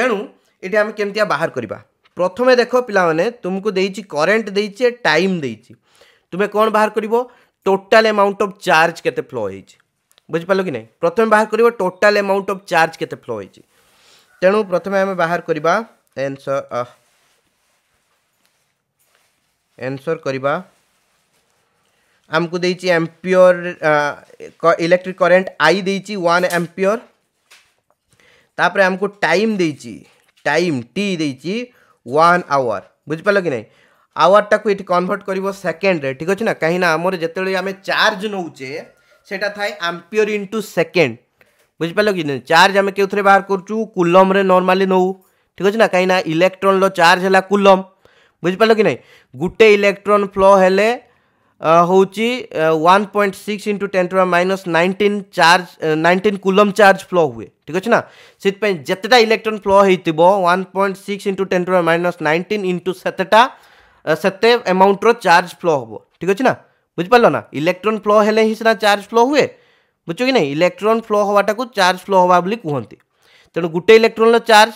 ତେଣୁ ଏଠି ଆମେ କେମିତିଆ ବାହାର କରିବା ପ୍ରଥମେ ଦେଖ ପିଲାମାନେ ତୁମକୁ ଦେଇଛି କରେଣ୍ଟ ଦେଇଛି ଟାଇମ୍ ଦେଇଛି ତୁମେ କ'ଣ ବାହାର କରିବ ଟୋଟାଲ୍ ଆମାଉଣ୍ଟ ଅଫ୍ ଚାର୍ଜ କେତେ ଫ୍ଲୋ ହେଇଛି बुझिपाल कि नहीं प्रथम बाहर कर टोटाल एमाउंट अफ चार्ज के फ्लो हो तेणु प्रथम आम बाहर करवा एनसर एनसर करवा आमको देपिओर इलेक्ट्रिक करेन्ट आई दे वन तापर आमको टाइम दे टाइम टी दे वन आवर बुझिपाल कि नहीं आवर टाक ये कनभर्ट कर सेकेंड रे ठीक अच्छे ना कहीं ना जिते आम चार्ज नौचे सेटा थाए आमपिओर इंटु सेकेंड बुझिपाल कि चार्ज आम के बाहर करलम नर्माली नौ ठीक अच्छे ना कहीं ना इलेक्ट्रोन रार्ज है कुलम बुझिपाल कि ना गोटे इलेक्ट्रोन फ्लो हेले हूँ one point six into ten minus nineteen charge nineteen coulomb charge flow हुए ठीक अच्छे ना से जितेटा इलेक्ट्रोन फ्लो हो one point six into ten two minus nineteen into सेत अमाउंट रार्ज फ्लो हे ठीक अच्छे ना বুঝিপার না ইলেকট্রন ফ্লো হলে হি সিনা চার্জ ফ্লো হুয়ে বুঝছ কি না ইলেকট্রন ফ্লো হওয়াটা চার্জ ফ্লো হওয়া বলে কুহতি তেমন গোটে ইলেকট্রোন চার্জ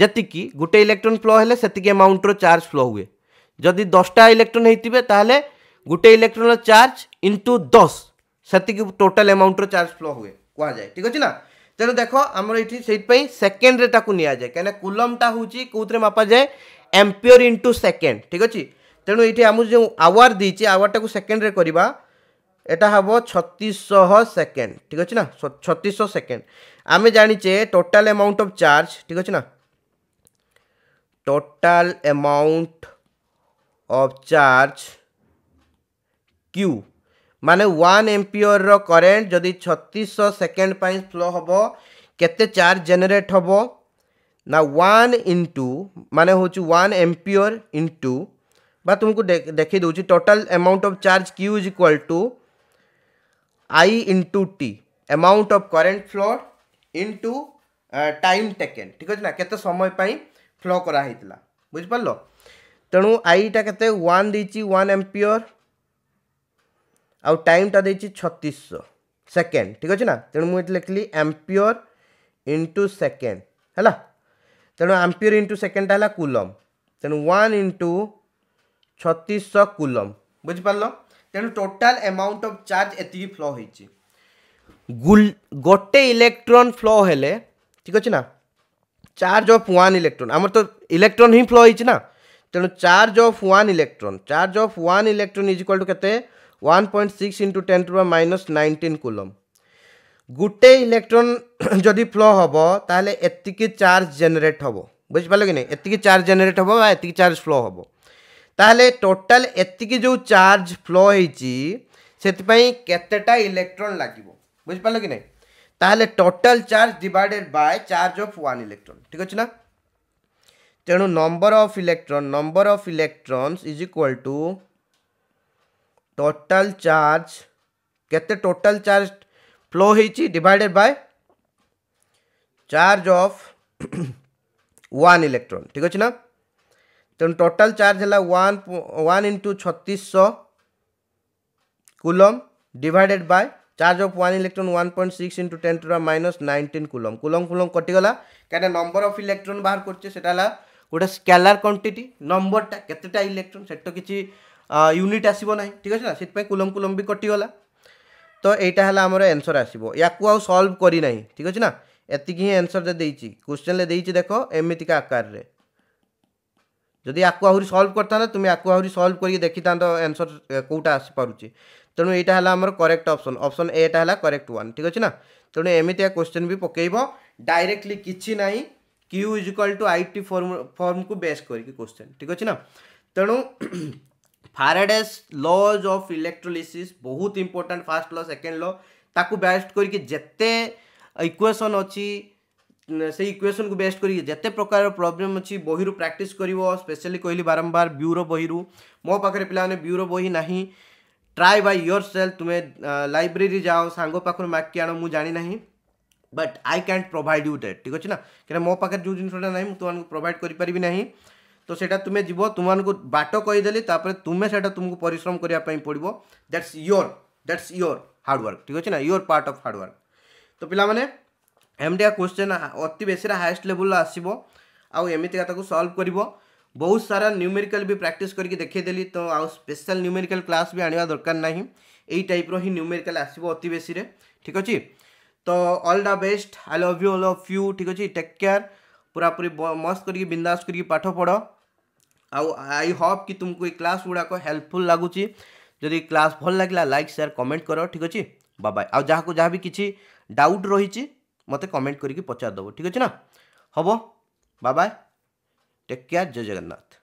যেতিকি গোটে ইলেকট্রন ফ্লো হলে সেতিকি আমাউন্টর চার্জ ফ্লো হুয়ে যদি দশটা ইলেকট্রন হয়ে তাহলে গোটে ইলেকট্রন চার্জ ইন্টু দশ সেতিকি টোটাল আমাউন্টর চার্জ ফ্লো হুয়ে কুহযায় ঠিক আছে না তেমন দেখ আমার এটি সেইপাই সেকেন্ডরে তাকে নিয়ে যায় কেন কুলমটা হচ্ছে কোথায় মাপা যায় এম্পিওর ইন্টু সেকেন্ড ঠিক আছে ତେଣୁ ଏଇଠି ଆମକୁ ଯେଉଁ ଆୱାର ଦେଇଛି ଆୱାରଟାକୁ ସେକେଣ୍ଡରେ କରିବା ଏଇଟା ହେବ ଛତିଶଶହ ସେକେଣ୍ଡ ଠିକ୍ ଅଛି ନା ଛତିଶଶହ ସେକେଣ୍ଡ ଆମେ ଜାଣିଛେ ଟୋଟାଲ୍ ଆମାଉଣ୍ଟ ଅଫ୍ ଚାର୍ଜ ଠିକ୍ ଅଛି ନା total amount of charge Q ମାନେ ୱାନ୍ ଏମ୍ପିଓରର କରେଣ୍ଟ ଯଦି ଛତିଶଶହ ସେକେଣ୍ଡ ପାଇଁ ଫ୍ଲୋ ହେବ କେତେ ଚାର୍ଜ ଜେନେରେଟ୍ ହେବ ନା ୱାନ୍ ଇଣ୍ଟୁ ମାନେ ହେଉଛି ୱାନ୍ ଏମ୍ପିଓର ଇଣ୍ଟୁ ବା ତୁମକୁ ଦେଖେଇ ଦେଉଛି total amount of charge Q is equal to I into T amount of current flow into time taken ଠିକ୍ ଅଛି ନା କେତେ ସମୟ ପାଇଁ ଫ୍ଲୋ କରାହେଇଥିଲା ବୁଝିପାରିଲ ତେଣୁ ଆଇଟା କେତେ ୱାନ୍ ଦେଇଛି ୱାନ୍ ଏମ୍ପିଓର ଆଉ ଟାଇମ୍ଟା ଦେଇଛି ଛତିଶଶହ ସେକେଣ୍ଡ ଠିକ୍ ଅଛି ନା ତେଣୁ ମୁଁ ଏଠି ଲେଖିଲି ଆମ୍ପିଓର ଇଣ୍ଟୁ ସେକେଣ୍ଡ ହେଲା ତେଣୁ ଆମ୍ପିଓର ଇଣ୍ଟୁ ସେକେଣ୍ଡଟା ହେଲା କୁଲମ୍ ତେଣୁ ୱାନ୍ ଇଣ୍ଟୁ ছত্রিশশো কুলম বুঝিপারল তেমন টোটাল এমাউন্ট অফ চার্জ এতিকি ফ্লো হয়েছে গোটে ইলেকট্রন ফ্লো হলে ঠিক আছে না চার্জ অফ ওয়ান ইলেকট্রন আমার তো ইলেকট্রন হি ফ্লো হয়েছে না তেমন charge of one electron charge of one electron is equal to কেতে one point six into ten two minus nineteen coulomb গোটে ইলেকট্রন যদি ফ্লো হব তাহলে এতিকি চার্জ জেনারেট হব বুঝিপার কি না এতিকি চার্জ জেনারেট হব বা এতিকি চার্জ ফ্লো হব তাহলে টোটাল এতিকি যে চার্জ ফ্লো হয়েছি সেপাই কতটা ইলেকট্রন লাগবে বুঝিপার কি না তাহলে total charge divided by charge of one electron ঠিক আছে না তেণু number of electron number of electrons is equal to total charge কেতে টোটাল চার্জ ফ্লো হয়েছি divided by charge of one electron ঠিক আছে না ତେଣୁ ଟୋଟାଲ୍ ଚାର୍ଜ ହେଲା ୱାନ୍ ୱାନ୍ ଇଣ୍ଟୁ ଛତିଶଶହ coulomb divided by charge of one electron one point six into ten two minus nineteen coulomb coulomb coulomb କଟିଗଲା କାହିଁକିନା number of electron ବାହାର କରୁଛେ ସେଟା ହେଲା ଗୋଟେ ସ୍କାଲାର କ୍ୱାଣ୍ଟିଟି ନମ୍ବରଟା କେତେଟା ଇଲେକ୍ଟ୍ରୋନ୍ ସେଟା କିଛି ୟୁନିଟ୍ ଆସିବ ନାହିଁ ଠିକ୍ ଅଛି ନା ସେଥିପାଇଁ କୁଲମ୍ କୁଲମ୍ ବି କଟିଗଲା ତ ଏଇଟା ହେଲା ଆମର ଆନ୍ସର୍ ଆସିବ ୟାକୁ ଆଉ ସଲ୍ଭ କରିନାହିଁ ଠିକ୍ ଅଛି ନା ଏତିକି ହିଁ ଆନ୍ସର୍ ଦେଇଛି କ୍ୱେଶ୍ଚନ୍ରେ ଦେଇଛି ଦେଖ ଏମିତିକା ଆକାରରେ ଯଦି ୟାକୁ ଆହୁରି ସଲ୍ଭ କରିଥାନ୍ତ ତୁମେ ୟାକୁ ଆହୁରି ସଲ୍ଭ କରିକି ଦେଖିଥାନ୍ତ ଆନ୍ସର କେଉଁଟା ଆସିପାରୁଛି ତେଣୁ ଏଇଟା ହେଲା ଆମର କରେକ୍ଟ ଅପସନ୍ ଅପସନ୍ ଏଟା ହେଲା କରେକ୍ଟ ୱାନ୍ ଠିକ୍ ଅଛି ନା ତେଣୁ ଏମିତିଆ କ୍ୱେଶ୍ଚିନ୍ ବି ପକାଇବ ଡାଇରେକ୍ଟଲି କିଛି ନାହିଁ Q is equal to I T form ଫର୍ମକୁ ବେସ୍ କରିକି କ୍ୱେଶ୍ଚିନ୍ ଠିକ୍ ଅଛି ନା ତେଣୁ ଫାରାଡେସ୍ ଲଜ୍ ଅଫ୍ ଇଲେକ୍ଟ୍ରୋଲିସିସ୍ ବହୁତ important first law second law ତାକୁ ବେଷ୍ଟ କରିକି ଯେତେ ଇକ୍ୱେସନ୍ ଅଛି से इक्वेशन को बेस्ट करके जिते प्रकार प्रोब्लेम अच्छी बही प्राक्ट कर स्पेशली कहली बारंबार ब्यूरो बही मो पाखे पे ब्यूरो बही ना ट्राए बाय योर सेल्फ तुम्हें लाइब्रेरी जाओ सांग पाखर मार्क कि आण मुझ ना but I can't provide you that ठीक अच्छे ना क्या मो पाखे जो जिनसा ना तुमको प्रोभाइड करें तो सेटा तुम्हें जीव तुमको बाट कहीदेली तुम्हें से तुमको पिश्रम करने पड़ो that's your that's your hard work ठीक अच्छे ना योर पार्ट अफ हार्डवर्क तो पाला ଏମିତିଆ କ୍ୱେଶ୍ଚେନ୍ ଅତି ବେଶୀରେ ହାଏଷ୍ଟ ଲେବୁଲ୍ର ଆସିବ ଆଉ ଏମିତିକା ତାକୁ ସଲ୍ଭ କରିବ ବହୁତ ସାରା ନ୍ୟୁମେରିକାଲ ବି ପ୍ରାକ୍ଟିସ୍ କରିକି ଦେଖେଇଦେଲି ତ ଆଉ ସ୍ପେଶାଲ ନ୍ୟୁମେରିକାଲ କ୍ଲାସ୍ ବି ଆଣିବା ଦରକାର ନାହିଁ ଏଇ ଟାଇପ୍ର ହିଁ ନ୍ୟୁମେରିକାଲ ଆସିବ ଅତି ବେଶୀରେ ଠିକ୍ ଅଛି ତ all the best I love you all of you ଠିକ୍ ଅଛି ଟେକ୍ କେୟାର ପୁରାପୁରି ମସ୍ତ କରିକି ବିନ୍ଦାସ କରିକି ପାଠ ପଢ଼ ଆଉ ଆଇ ହପ୍ କି ତୁମକୁ ଏଇ କ୍ଲାସ୍ ଗୁଡ଼ାକ ହେଲ୍ପଫୁଲ୍ ଲାଗୁଛି ଯଦି କ୍ଲାସ୍ ଭଲ ଲାଗିଲା ଲାଇକ୍ ସେୟାର କମେଣ୍ଟ କର ଠିକ୍ ଅଛି ବାବା ଆଉ ଯାହାକୁ ଯାହା ବି କିଛି ଡାଉଟ୍ ରହିଛି ମୋତେ କମେଣ୍ଟ କରିକି ପଚାରିଦେବ ଠିକ୍ ଅଛି ନା ହେବ ବାଏ ଟେକ୍ କେୟାର୍ ଜୟ ଜଗନ୍ନାଥ